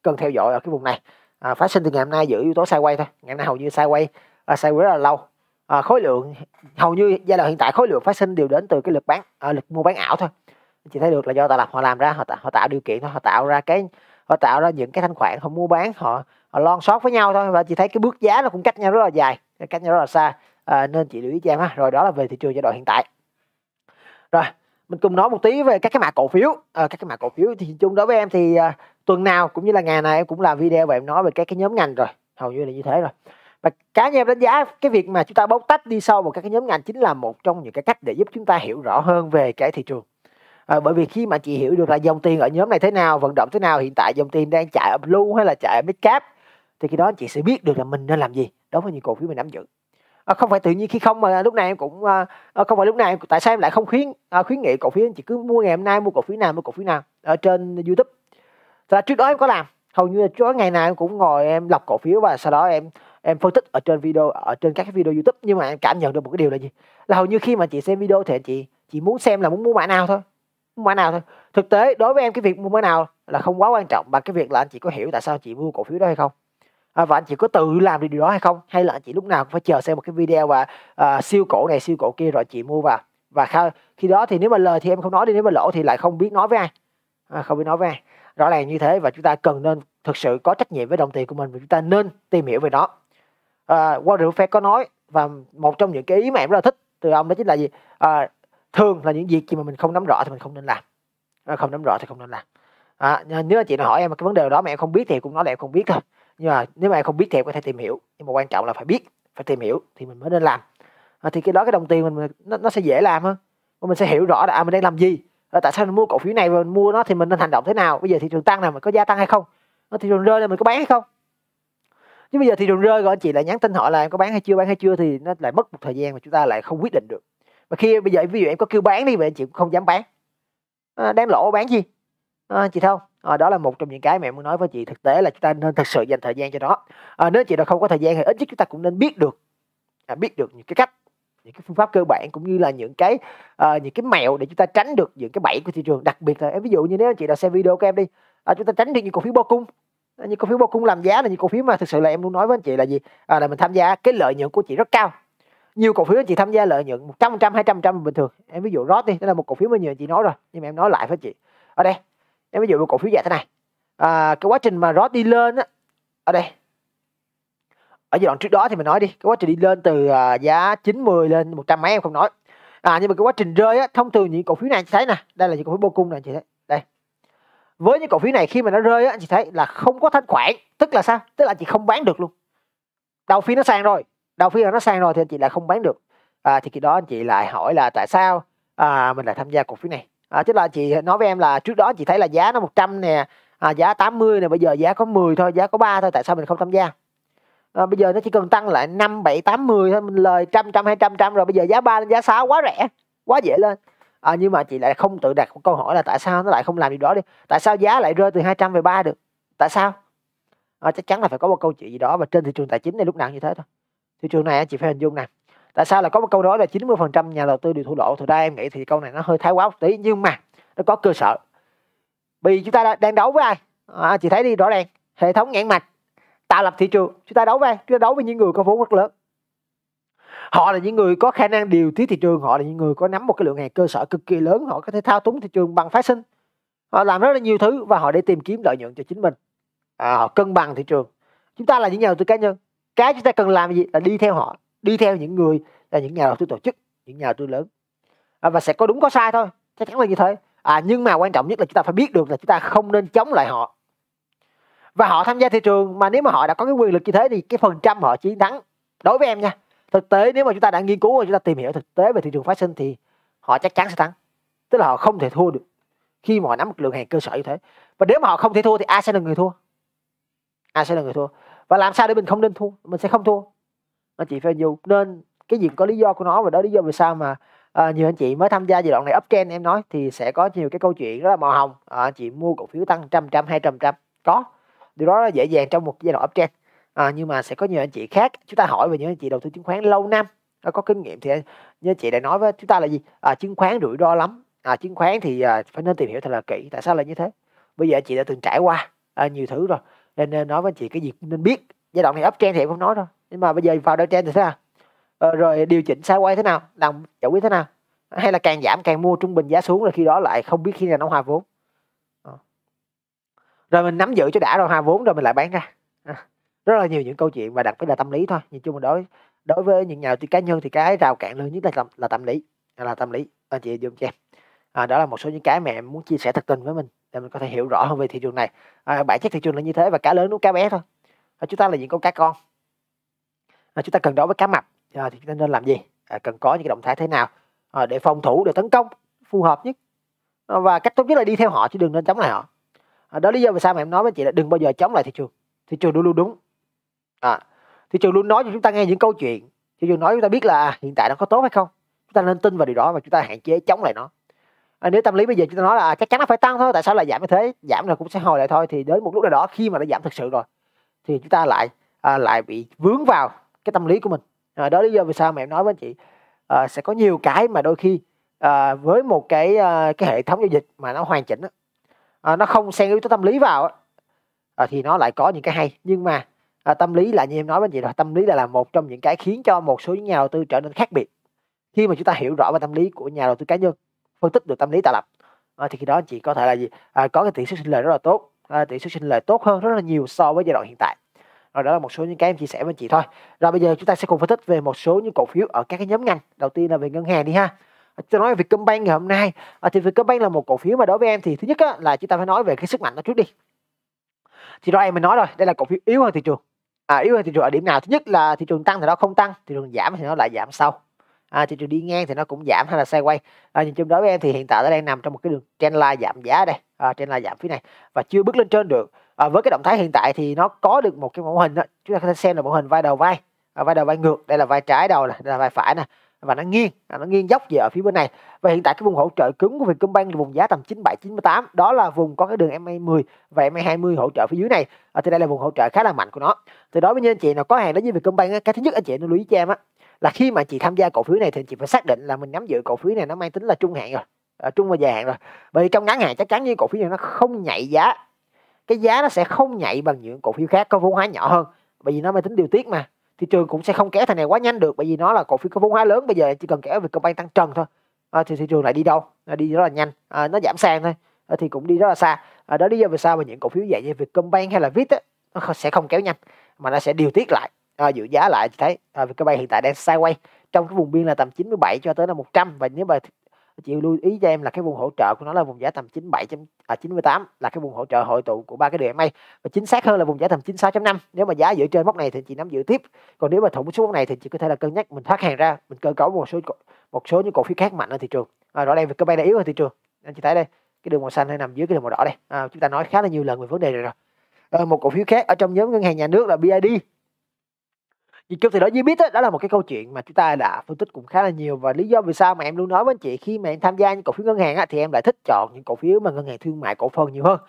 cần theo dõi ở cái vùng này à, phát sinh từ ngày hôm nay giữ yếu tố sai quay thôi ngày hôm nay hầu như sai quay à, sai quay rất là lâu à, khối lượng hầu như giai đoạn hiện tại khối lượng phát sinh đều đến từ cái lực bán à, lực mua bán ảo thôi chị thấy được là do tạo lập họ làm ra họ, tạo, họ tạo điều kiện thôi họ tạo ra cái họ tạo ra những cái thanh khoản họ mua bán họ, họ lon sót với nhau thôi và chị thấy cái bước giá nó cũng cách nhau rất là dài cách nhau rất là xa à, nên chị lưu ý cho em ha rồi đó là về thị trường giai đoạn hiện tại rồi mình cùng nói một tí về các cái mã cổ phiếu à, các cái mã cổ phiếu thì chung đối với em thì à, tuần nào cũng như là ngày này em cũng làm video và em nói về các cái nhóm ngành rồi hầu như là như thế rồi và cá nhân em đánh giá cái việc mà chúng ta bóc tách đi sâu vào các cái nhóm ngành chính là một trong những cái cách để giúp chúng ta hiểu rõ hơn về cái thị trường à, bởi vì khi mà chị hiểu được là dòng tiền ở nhóm này thế nào vận động thế nào hiện tại dòng tiền đang chạy ở blue hay là chạy ở mid cap thì khi đó chị sẽ biết được là mình nên làm gì đối với những cổ phiếu mình nắm giữ à, không phải tự nhiên khi không mà lúc này em cũng à, không phải lúc này tại sao em lại không khuyến à, khuyến nghị cổ phiếu anh chị cứ mua ngày hôm nay mua cổ phiếu nào mua cổ phiếu nào ở trên youtube là trước đó em có làm hầu như là trước đó ngày nào em cũng ngồi em lọc cổ phiếu và sau đó em em phân tích ở trên video ở trên các video youtube nhưng mà em cảm nhận được một cái điều là gì là hầu như khi mà chị xem video thì chị chị muốn xem là muốn mua mã nào thôi mua mã nào thôi thực tế đối với em cái việc mua mã nào là không quá quan trọng bằng cái việc là anh chị có hiểu tại sao chị mua cổ phiếu đó hay không à, và anh chị có tự làm được điều đó hay không hay là anh chị lúc nào cũng phải chờ xem một cái video và à, siêu cổ này siêu cổ kia rồi chị mua vào và khi đó thì nếu mà lời thì em không nói đi nếu mà lỗ thì lại không biết nói với ai à, không biết nói với ai rõ ràng như thế và chúng ta cần nên thực sự có trách nhiệm với đồng tiền của mình và chúng ta nên tìm hiểu về nó à, Warren Buffett có nói và một trong những cái ý mà em rất là thích từ ông đó chính là gì à, thường là những việc gì mà mình không nắm rõ thì mình không nên làm à, không nắm rõ thì không nên làm à, nếu anh chị nào hỏi em cái vấn đề đó mà em không biết thì cũng nói là em không biết thôi nhưng mà nếu mà em không biết thì em có thể tìm hiểu nhưng mà quan trọng là phải biết phải tìm hiểu thì mình mới nên làm à, thì cái đó cái đồng tiền mình nó, nó sẽ dễ làm hơn và mình sẽ hiểu rõ là à, mình đang làm gì à, tại sao mình mua cổ phiếu này và mình mua nó thì mình nên hành động thế nào bây giờ thị trường tăng nào mình có gia tăng hay không à, thị trường rơi là mình có bán hay không nhưng bây giờ thị trường rơi rồi anh chị lại nhắn tin hỏi là em có bán hay chưa bán hay chưa thì nó lại mất một thời gian mà chúng ta lại không quyết định được và khi bây giờ ví dụ em có kêu bán đi vậy anh chị cũng không dám bán à, đang lỗ bán gì à, chị thông à, đó là một trong những cái mẹ muốn nói với chị thực tế là chúng ta nên thật sự dành thời gian cho nó à, nếu chị đã không có thời gian thì ít nhất chúng ta cũng nên biết được à, biết được những cái cách những cái phương pháp cơ bản cũng như là những cái uh, những cái mẹo để chúng ta tránh được những cái bẫy của thị trường đặc biệt là em ví dụ như nếu anh chị đã xem video của em đi à, chúng ta tránh được những cổ phiếu bo cung những cổ phiếu bo cung làm giá là những cổ phiếu mà thực sự là em luôn nói với anh chị là gì à, là mình tham gia cái lợi nhuận của chị rất cao nhiều cổ phiếu anh chị tham gia lợi nhuận 100 trăm hai trăm trăm bình thường em ví dụ rót đi đó là một cổ phiếu mà nhiều anh chị nói rồi nhưng mà em nói lại với chị ở đây em ví dụ một cổ phiếu dạng thế này à, cái quá trình mà nó đi lên á ở đây ở giai đoạn trước đó thì mình nói đi cái quá trình đi lên từ uh, giá 90 lên 100 mấy em không nói à nhưng mà cái quá trình rơi á thông thường những cổ phiếu này anh chị thấy nè đây là những cổ phiếu bô cung này chị thấy đây với những cổ phiếu này khi mà nó rơi á anh chị thấy là không có thanh khoản tức là sao tức là chị không bán được luôn đầu phiên nó sang rồi đầu phiên nó sang rồi thì anh chị lại không bán được à, thì khi đó anh chị lại hỏi là tại sao à, mình lại tham gia cổ phiếu này à, tức là chị nói với em là trước đó chị thấy là giá nó 100 nè à, giá 80 nè bây giờ giá có 10 thôi giá có 3 thôi tại sao mình không tham gia à, bây giờ nó chỉ cần tăng lại 5 7 80 thôi mình lời trăm trăm hai trăm trăm rồi bây giờ giá 3 lên giá 6 quá rẻ quá dễ lên à, nhưng mà chị lại không tự đặt một câu hỏi là tại sao nó lại không làm điều đó đi tại sao giá lại rơi từ 200 về 3 được tại sao à, chắc chắn là phải có một câu chuyện gì đó và trên thị trường tài chính này lúc nào như thế thôi thị trường này chị phải hình dung này tại sao là có một câu nói là 90% nhà đầu tư đều thua lỗ thực ra em nghĩ thì câu này nó hơi thái quá một tí nhưng mà nó có cơ sở vì chúng ta đang đấu với ai à, chị thấy đi rõ ràng hệ thống nhãn mạch tạo lập thị trường chúng ta đấu với ai chúng ta đấu với những người có vốn rất lớn họ là những người có khả năng điều tiết thị trường họ là những người có nắm một cái lượng hàng cơ sở cực kỳ lớn họ có thể thao túng thị trường bằng phát sinh họ làm rất là nhiều thứ và họ để tìm kiếm lợi nhuận cho chính mình à, họ cân bằng thị trường chúng ta là những nhà đầu tư cá nhân cái chúng ta cần làm gì là đi theo họ đi theo những người là những nhà đầu tư tổ chức những nhà đầu tư lớn à, và sẽ có đúng có sai thôi chắc chắn là như thế à, nhưng mà quan trọng nhất là chúng ta phải biết được là chúng ta không nên chống lại họ và họ tham gia thị trường mà nếu mà họ đã có cái quyền lực như thế thì cái phần trăm họ chiến thắng đối với em nha thực tế nếu mà chúng ta đã nghiên cứu và chúng ta tìm hiểu thực tế về thị trường phát sinh thì họ chắc chắn sẽ thắng tức là họ không thể thua được khi mà họ nắm một lượng hàng cơ sở như thế và nếu mà họ không thể thua thì ai sẽ là người thua ai sẽ là người thua và làm sao để mình không nên thua mình sẽ không thua anh chị value nên cái gì có lý do của nó và đó lý do vì sao mà à, nhiều anh chị mới tham gia giai đoạn này uptrend em nói thì sẽ có nhiều cái câu chuyện rất là màu hồng à, anh chị mua cổ phiếu tăng trăm trăm hai trăm trăm có điều đó là dễ dàng trong một giai đoạn uptrend à, ờ, nhưng mà sẽ có nhiều anh chị khác chúng ta hỏi về những anh chị đầu tư chứng khoán lâu năm có kinh nghiệm thì như chị đã nói với chúng ta là gì à, chứng khoán rủi ro lắm à, chứng khoán thì à, phải nên tìm hiểu thật là kỹ tại sao lại như thế bây giờ chị đã từng trải qua à, nhiều thứ rồi nên, nên nói với chị cái gì nên biết giai đoạn này uptrend thì em không nói rồi nhưng mà bây giờ vào đeo trend thì thế nào ờ, rồi điều chỉnh sai quay thế nào làm giải quyết thế nào hay là càng giảm càng mua trung bình giá xuống rồi khi đó lại không biết khi nào nó hòa vốn ờ. rồi mình nắm giữ cho đã rồi hòa vốn rồi mình lại bán ra à, rất là nhiều những câu chuyện và đặc biệt là tâm lý thôi nhìn chung đối đối với những nhà đầu tư cá nhân thì cái rào cản lớn nhất là tâm, là tâm lý là tâm lý anh chị dùng cho em à, đó là một số những cái mẹ muốn chia sẻ thật tình với mình để mình có thể hiểu rõ hơn về thị trường này à, bản chất thị trường là như thế và cá lớn nó cá bé thôi à, chúng ta là những con cá con à, chúng ta cần đối với cá mập à, thì chúng ta nên làm gì à, cần có những cái động thái thế nào à, để phòng thủ để tấn công phù hợp nhất à, và cách tốt nhất là đi theo họ chứ đừng nên chống lại họ à, đó lý do vì sao mà em nói với chị là đừng bao giờ chống lại thị trường thị trường luôn luôn đúng à, thị trường luôn nói cho chúng ta nghe những câu chuyện thị trường nói chúng ta biết là à, hiện tại nó có tốt hay không chúng ta nên tin vào điều đó và chúng ta hạn chế chống lại nó à, nếu tâm lý bây giờ chúng ta nói là à, chắc chắn nó phải tăng thôi tại sao lại giảm như thế giảm là cũng sẽ hồi lại thôi thì đến một lúc nào đó khi mà nó giảm thực sự rồi thì chúng ta lại à, lại bị vướng vào cái tâm lý của mình à, đó lý do vì sao mà em nói với anh chị à, sẽ có nhiều cái mà đôi khi à, với một cái à, cái hệ thống giao dịch mà nó hoàn chỉnh đó, à, nó không xen yếu tố tâm lý vào đó, à, thì nó lại có những cái hay nhưng mà à, tâm lý là như em nói với anh chị rồi tâm lý là là một trong những cái khiến cho một số nhà đầu tư trở nên khác biệt khi mà chúng ta hiểu rõ về tâm lý của nhà đầu tư cá nhân phân tích được tâm lý tạo lập à, thì khi đó anh chị có thể là gì à, có cái tỷ suất sinh lời rất là tốt à, tỷ suất sinh lời tốt hơn rất là nhiều so với giai đoạn hiện tại rồi đó là một số những cái em chia sẻ với chị thôi rồi bây giờ chúng ta sẽ cùng phân tích về một số những cổ phiếu ở các cái nhóm ngành đầu tiên là về ngân hàng đi ha à, tôi nói về Vietcombank ngày hôm nay à, thì Vietcombank là một cổ phiếu mà đối với em thì thứ nhất á, là chúng ta phải nói về cái sức mạnh nó trước đi thì đó em mình nói rồi đây là cổ phiếu yếu hơn thị trường à, yếu hơn thị trường ở điểm nào thứ nhất là thị trường tăng thì nó không tăng thị trường giảm thì nó lại giảm sau à, thị trường đi ngang thì nó cũng giảm hay là sideways à, nhìn chung đối với em thì hiện tại nó đang nằm trong một cái đường trend line giảm giá đây à, trend line giảm phía này và chưa bước lên trên được à, với cái động thái hiện tại thì nó có được một cái mẫu hình đó. chúng ta có thể xem là mẫu hình vai đầu vai à, vai đầu vai ngược đây là vai trái đầu này đây là vai phải nè và nó nghiêng à, nó nghiêng dốc về ở phía bên này và hiện tại cái vùng hỗ trợ cứng của Vietcombank là vùng giá tầm 97 98 đó là vùng có cái đường MA10 và MA20 hỗ trợ phía dưới này à, thì đây là vùng hỗ trợ khá là mạnh của nó từ đó với những anh chị nào có hàng đến với Vietcombank á, cái thứ nhất anh chị nên lưu ý cho em á là khi mà chị tham gia cổ phiếu này thì chị phải xác định là mình nắm giữ cổ phiếu này nó mang tính là trung hạn rồi à, trung và dài hạn rồi bởi vì trong ngắn hạn chắc chắn như cổ phiếu này nó không nhảy giá cái giá nó sẽ không nhảy bằng những cổ phiếu khác có vốn hóa nhỏ hơn bởi vì nó mới tính điều tiết mà thị trường cũng sẽ không kéo thằng này quá nhanh được bởi vì nó là cổ phiếu có vốn hóa lớn bây giờ chỉ cần kéo về công banh tăng trần thôi à, thì thị trường lại đi đâu à, đi rất là nhanh à, nó giảm sàn thôi à, thì cũng đi rất là xa à, đó lý do vì sao mà những cổ phiếu dạng như Vietcombank hay là Vít á, nó sẽ không kéo nhanh mà nó sẽ điều tiết lại à, giữ giá lại thì thấy à, Vietcombank hiện tại đang sideways trong cái vùng biên là tầm 97 cho tới là 100 và nếu mà chị lưu ý cho em là cái vùng hỗ trợ của nó là vùng giá tầm 97 à 98 là cái vùng hỗ trợ hội tụ của ba cái đường MA và chính xác hơn là vùng giá tầm 96.5 nếu mà giá giữ trên mốc này thì chị nắm giữ tiếp còn nếu mà thủng xuống mốc này thì chị có thể là cân nhắc mình thoát hàng ra mình cơ cấu một số một số những cổ phiếu khác mạnh ở thị trường à, rõ ràng cơ bản là yếu ở thị trường anh chị thấy đây cái đường màu xanh hay nằm dưới cái đường màu đỏ đây à, chúng ta nói khá là nhiều lần về vấn đề này rồi à, một cổ phiếu khác ở trong nhóm ngân hàng nhà nước là BID Việt Kiều thì đó như biết đó, đó là một cái câu chuyện mà chúng ta đã phân tích cũng khá là nhiều và lý do vì sao mà em luôn nói với anh chị khi mà em tham gia những cổ phiếu ngân hàng á, thì em lại thích chọn những cổ phiếu mà ngân hàng thương mại cổ phần nhiều hơn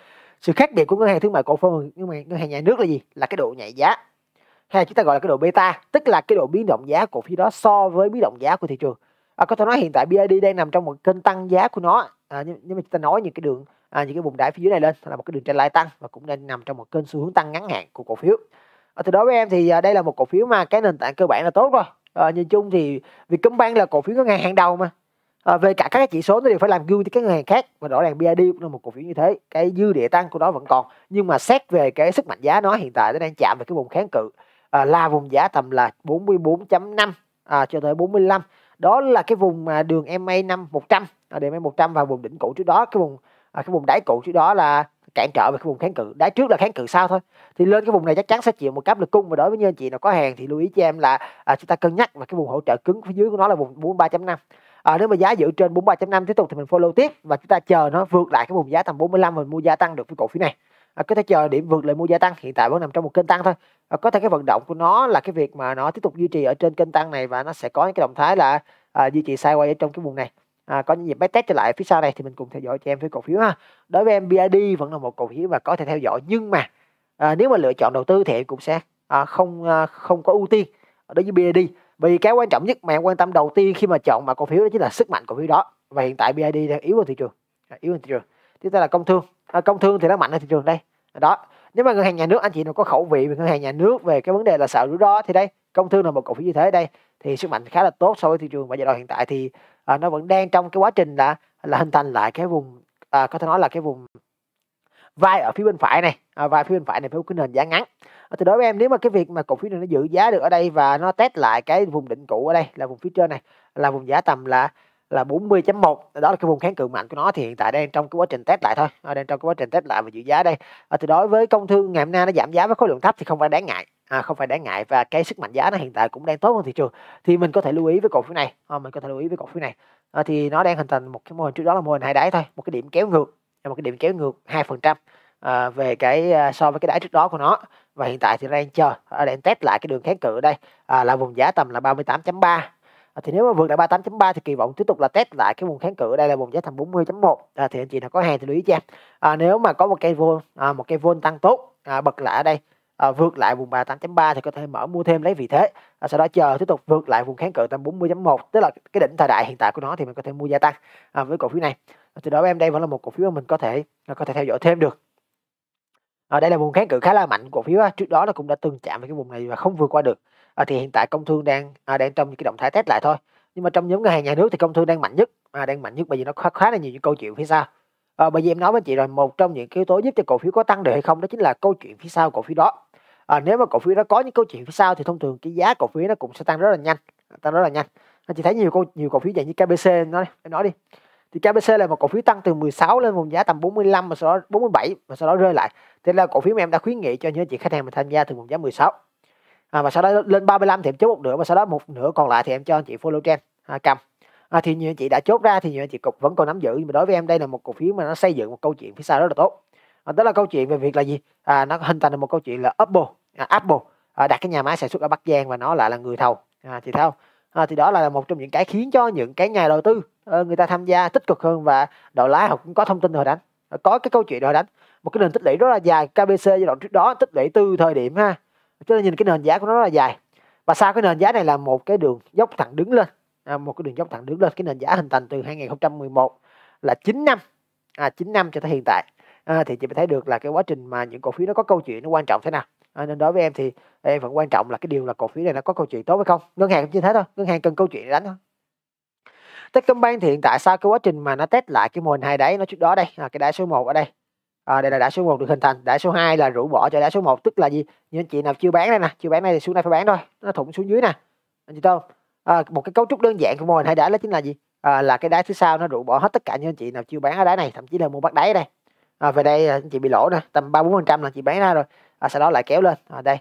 sự khác biệt của ngân hàng thương mại cổ phần nhưng mà ngân hàng nhà nước là gì là cái độ nhạy giá hay chúng ta gọi là cái độ beta tức là cái độ biến động giá cổ phiếu đó so với biến động giá của thị trường à, có thể nói hiện tại BID đang nằm trong một kênh tăng giá của nó à, nhưng, nhưng mà chúng ta nói những cái đường à, những cái vùng đáy phía dưới này lên là một cái đường trên lai tăng và cũng đang nằm trong một kênh xu hướng tăng ngắn hạn của cổ phiếu à, thì đối với em thì ờ, đây là một cổ phiếu mà cái nền tảng cơ bản là tốt rồi à, nhìn chung thì Vietcombank là cổ phiếu ngân hàng hàng đầu mà à, về cả các chỉ số nó đều phải làm gương cho các ngân hàng khác và rõ ràng BID cũng là một cổ phiếu như thế cái dư địa tăng của nó vẫn còn nhưng mà xét về cái sức mạnh giá nó hiện tại nó đang chạm về cái vùng kháng cự à, là vùng giá tầm là 44.5 à, cho tới 45 đó là cái vùng mà đường MA 5 100 à, đường MA 100 và vùng đỉnh cũ trước đó cái vùng à, cái vùng đáy cũ trước đó là cản trở về cái vùng kháng cự đáy trước là kháng cự sau thôi thì lên cái vùng này chắc chắn sẽ chịu một áp lực cung và đối với như anh chị nào có hàng thì lưu ý cho em là à, chúng ta cân nhắc và cái vùng hỗ trợ cứng phía dưới của nó là vùng 43.5 à, nếu mà giá giữ trên 43.5 tiếp tục thì mình follow tiếp và chúng ta chờ nó vượt lại cái vùng giá tầm 45 mình mua gia tăng được cái cổ phiếu này à, có thể chờ điểm vượt lại mua gia tăng hiện tại vẫn nằm trong một kênh tăng thôi à, có thể cái vận động của nó là cái việc mà nó tiếp tục duy trì ở trên kênh tăng này và nó sẽ có những cái động thái là à, duy trì sideways ở trong cái vùng này à, có những dịp best test trở lại phía sau này thì mình cùng theo dõi cho em với cổ phiếu ha đối với em BID vẫn là một cổ phiếu mà có thể theo dõi nhưng mà à, nếu mà lựa chọn đầu tư thì em cũng sẽ à, không à, không có ưu tiên đối với BID vì cái quan trọng nhất mà em quan tâm đầu tiên khi mà chọn mà cổ phiếu đó chính là sức mạnh cổ phiếu đó và hiện tại BID đang yếu hơn thị trường à, yếu hơn thị trường tiếp theo là công thương à, công thương thì nó mạnh ở thị trường đây đó nếu mà ngân hàng nhà nước anh chị nào có khẩu vị về ngân hàng nhà nước về cái vấn đề là sợ rủi ro thì đây công thương là một cổ phiếu như thế đây thì sức mạnh khá là tốt so với thị trường và giai đoạn hiện tại thì à, nó vẫn đang trong cái quá trình là là hình thành lại cái vùng à, có thể nói là cái vùng vai ở phía bên phải này à, vai phía bên phải này phải cái nền giá ngắn à, thì đối với em nếu mà cái việc mà cổ phiếu này nó giữ giá được ở đây và nó test lại cái vùng định cũ ở đây là vùng phía trên này là vùng giá tầm là là 40.1 đó là cái vùng kháng cự mạnh của nó thì hiện tại đang trong cái quá trình test lại thôi ờ, đang trong cái quá trình test lại và giữ giá đây à, thì đối với công thương ngày hôm nay nó giảm giá với khối lượng thấp thì không phải đáng ngại à, không phải đáng ngại và cái sức mạnh giá nó hiện tại cũng đang tốt hơn thị trường thì mình có thể lưu ý với cổ phiếu này à, mình có thể lưu ý với cổ phiếu này à, thì nó đang hình thành một cái mô hình trước đó là mô hình hai đáy thôi một cái điểm kéo ngược một cái điểm kéo ngược hai phần trăm về cái so với cái đáy trước đó của nó và hiện tại thì đang chờ đang test lại cái đường kháng cự ở đây à, là vùng giá tầm là 38.3 À, thì nếu mà vượt lại 38.3 thì kỳ vọng tiếp tục là test lại cái vùng kháng cự đây là vùng giá thành 40.1 à, thì anh chị nào có hàng thì lưu ý cho à, nếu mà có một cây vol à, một cây vol tăng tốt à, bật lại ở đây à, vượt lại vùng 38.3 thì có thể mở mua thêm lấy vị thế à, sau đó chờ tiếp tục vượt lại vùng kháng cự tầm 40.1 tức là cái đỉnh thời đại hiện tại của nó thì mình có thể mua gia tăng à, với cổ phiếu này à, từ đó em đây vẫn là một cổ phiếu mà mình có thể à, có thể theo dõi thêm được ở à, đây là vùng kháng cự khá là mạnh cổ phiếu à, trước đó nó cũng đã từng chạm vào cái vùng này và không vượt qua được à, thì hiện tại công thương đang à, đang trong những cái động thái test lại thôi nhưng mà trong nhóm ngân hàng nhà nước thì công thương đang mạnh nhất à, đang mạnh nhất bởi vì nó khá, khá là nhiều những câu chuyện phía sau à, bởi vì em nói với chị rồi một trong những yếu tố giúp cho cổ phiếu có tăng được hay không đó chính là câu chuyện phía sau cổ phiếu đó à, nếu mà cổ phiếu đó có những câu chuyện phía sau thì thông thường cái giá cổ phiếu nó cũng sẽ tăng rất là nhanh tăng rất là nhanh anh chị thấy nhiều cổ nhiều cổ phiếu dạng như KBC nói em nói đi thì KBC là một cổ phiếu tăng từ 16 lên vùng giá tầm 45 mà sau đó 47 mà sau đó rơi lại thế là cổ phiếu mà em đã khuyến nghị cho những chị khách hàng mà tham gia từ vùng giá 16 à, và sau đó lên 35 thì em chốt một nửa và sau đó một nửa còn lại thì em cho anh chị follow trend à, cầm à, thì như anh chị đã chốt ra thì như anh chị cục vẫn còn nắm giữ nhưng mà đối với em đây là một cổ phiếu mà nó xây dựng một câu chuyện phía sau rất là tốt à, đó là câu chuyện về việc là gì à, nó hình thành một câu chuyện là Apple à, Apple à, đặt cái nhà máy sản xuất ở Bắc Giang và nó lại là người thầu à, chị thấy à, thì đó là một trong những cái khiến cho những cái nhà đầu tư ờ, người ta tham gia tích cực hơn và đội lái họ cũng có thông tin hồi đánh à, có cái câu chuyện hồi đánh một cái nền tích lũy rất là dài KBC giai đoạn trước đó tích lũy từ thời điểm ha cho nên nhìn cái nền giá của nó là dài và sau cái nền giá này là một cái đường dốc thẳng đứng lên à, một cái đường dốc thẳng đứng lên cái nền giá hình thành từ 2011 là 9 năm à, 9 năm cho tới hiện tại à, thì chị mới thấy được là cái quá trình mà những cổ phiếu nó có câu chuyện nó quan trọng thế nào à, nên đối với em thì em vẫn quan trọng là cái điều là cổ phiếu này nó có câu chuyện tốt hay không ngân hàng cũng như thế thôi ngân hàng cần câu chuyện để đánh thôi Techcombank thì hiện tại sau cái quá trình mà nó test lại cái mô hình hai đáy nó trước đó đây là cái đáy số 1 ở đây à, đây là đã số 1 được hình thành đã số 2 là rũ bỏ cho đã số 1 tức là gì như anh chị nào chưa bán đây nè chưa bán đây thì xuống đây phải bán thôi nó thủng xuống dưới nè anh chị không à, một cái cấu trúc đơn giản của mô hình hai đá đó chính là gì à, là cái đáy thứ sau nó rũ bỏ hết tất cả như anh chị nào chưa bán ở đáy này thậm chí là mua bắt đáy đây à, về đây anh chị bị lỗ nè tầm ba bốn phần trăm là chị bán ra rồi à, sau đó lại kéo lên à, đây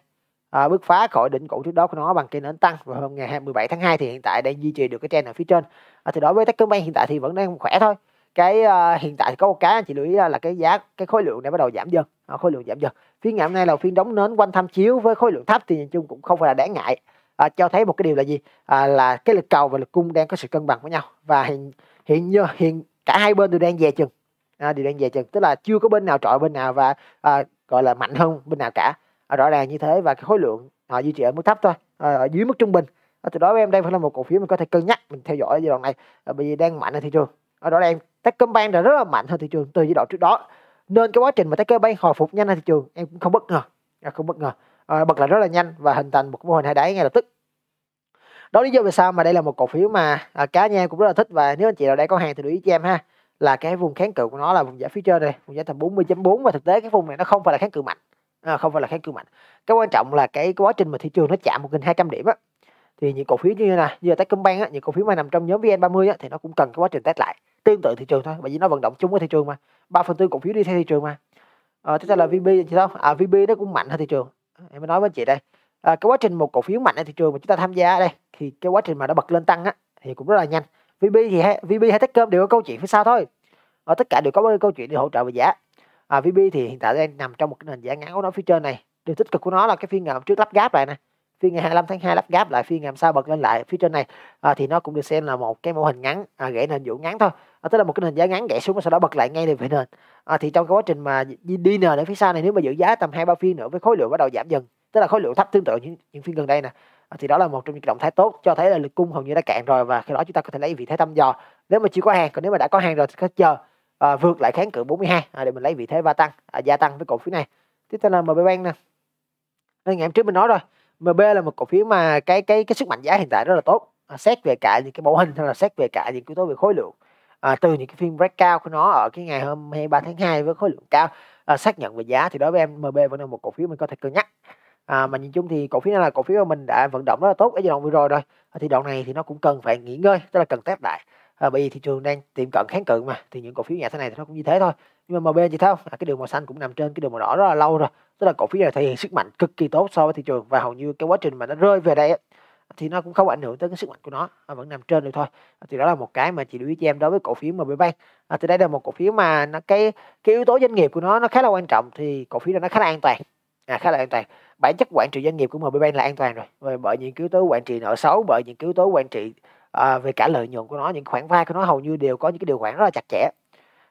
à, bứt phá khỏi đỉnh cũ trước đó của nó bằng cây nến tăng và hôm ngày 27 tháng 2 thì hiện tại đang duy trì được cái trend ở phía trên à, thì đối với Techcombank hiện tại thì vẫn đang khỏe thôi cái uh, hiện tại có một cái anh chị lưu ý ờ, là cái giá cái khối lượng này bắt đầu giảm dần ờ, khối lượng giảm dần phiên ngày hôm nay là phiên đóng nến quanh tham chiếu với khối lượng thấp thì nhìn chung cũng không phải là đáng ngại à, cho thấy một cái điều là gì à, là cái lực cầu và lực cung đang có sự cân bằng với nhau và hiện hiện như hiện cả hai bên đều đang dè chừng à, đều đang dè chừng tức là chưa có bên nào trọi bên nào và à, gọi là mạnh hơn bên nào cả à, rõ ràng như thế và cái khối lượng họ duy trì ở mức thấp thôi à, ở dưới mức trung bình à, từ đó em đây phải là một cổ phiếu mình có thể cân nhắc mình theo dõi giai đoạn này à, bởi vì đang mạnh ở thị trường ở đó em Techcombank đã rất là mạnh hơn thị trường từ giai đoạn trước đó nên cái quá trình mà Techcombank hồi phục nhanh hơn thị trường em cũng không bất ngờ em không bất ngờ à, bật lại rất là nhanh và hình thành một mô hình hai đáy ngay lập tức đó lý do vì sao mà đây là một cổ phiếu mà à, cá nhân em cũng rất là thích và nếu anh chị nào đang có hàng thì lưu ý cho em ha là cái vùng kháng cự của nó là vùng giá phía trên đây, vùng giá tầm 40.4 và thực tế cái vùng này nó không phải là kháng cự mạnh à, không phải là kháng cự mạnh cái quan trọng là cái, quá trình mà thị trường nó chạm một 1.200 điểm á thì những cổ phiếu như là như là Techcombank á những cổ phiếu mà nằm trong nhóm VN30 á thì nó cũng cần cái quá trình test lại tương tự thị trường thôi bởi vì nó vận động chung với thị trường mà ba phần tư cổ phiếu đi theo thị trường mà ờ, ừ. à, thế ra là VB chị đâu à VB nó cũng mạnh hơn thị trường em mới nói với chị đây à, cái quá trình một cổ phiếu mạnh ở thị trường mà chúng ta tham gia ở đây thì cái quá trình mà nó bật lên tăng á thì cũng rất là nhanh VB thì hay, VB hay Techcom đều có câu chuyện phía sau thôi ở ờ, tất cả đều có câu chuyện để hỗ trợ về giá à, VB thì hiện tại đang nằm trong một cái nền giá ngắn của nó phía trên này điều tích cực của nó là cái phiên ngày hôm trước lắp gáp lại này phiên ngày 25 tháng 2 lắp gáp lại phiên ngày hôm sau bật lên lại phía trên này à, thì nó cũng được xem là một cái mô hình ngắn à, gãy nền dũng ngắn thôi à, tức là một cái nền giá ngắn gãy xuống và sau đó bật lại ngay liền về nền à, thì trong cái quá trình mà đi nền ở phía sau này nếu mà giữ giá tầm hai ba phiên nữa với khối lượng bắt đầu giảm dần tức là khối lượng thấp tương tự những, những phiên gần đây nè à, thì đó là một trong những động thái tốt cho thấy là lực cung hầu như đã cạn rồi và khi đó chúng ta có thể lấy vị thế thăm dò nếu mà chưa có hàng còn nếu mà đã có hàng rồi thì có chờ à, vượt lại kháng cự 42 à, để mình lấy vị thế va tăng à, gia tăng với cổ phiếu này tiếp theo là MB Bank nè ngày hôm trước mình nói rồi MB là một cổ phiếu mà cái cái cái sức mạnh giá hiện tại rất là tốt à, xét về cả những cái mẫu hình hay là xét về cả những yếu tố về khối lượng à, từ những cái phiên breakout của nó ở cái ngày hôm 23 tháng 2 với khối lượng cao à, xác nhận về giá thì đối với em MB vẫn là một cổ phiếu mình có thể cân nhắc à, mà nhìn chung thì cổ phiếu này là cổ phiếu mà mình đã vận động rất là tốt ở giai đoạn vừa rồi rồi à, thì đoạn này thì nó cũng cần phải nghỉ ngơi tức là cần test lại à, bởi vì thị trường đang tiệm cận kháng cự mà thì những cổ phiếu nhà thế này thì nó cũng như thế thôi nhưng mà MB thì sao à, cái đường màu xanh cũng nằm trên cái đường màu đỏ rất là lâu rồi tức là cổ phiếu này thể hiện sức mạnh cực kỳ tốt so với thị trường và hầu như cái quá trình mà nó rơi về đây thì nó cũng không ảnh hưởng tới cái sức mạnh của nó à, vẫn nằm trên được thôi à, thì đó là một cái mà chị lưu ý cho em đối với cổ phiếu MB Bank à, thì đây là một cổ phiếu mà nó cái cái yếu tố doanh nghiệp của nó nó khá là quan trọng thì cổ phiếu này nó khá là an toàn à, khá là an toàn bản chất quản trị doanh nghiệp của MB Bank là an toàn rồi bởi, bởi những yếu tố quản trị nợ xấu bởi những yếu tố quản trị à, về cả lợi nhuận của nó những khoản vay của nó hầu như đều có những cái điều khoản rất là chặt chẽ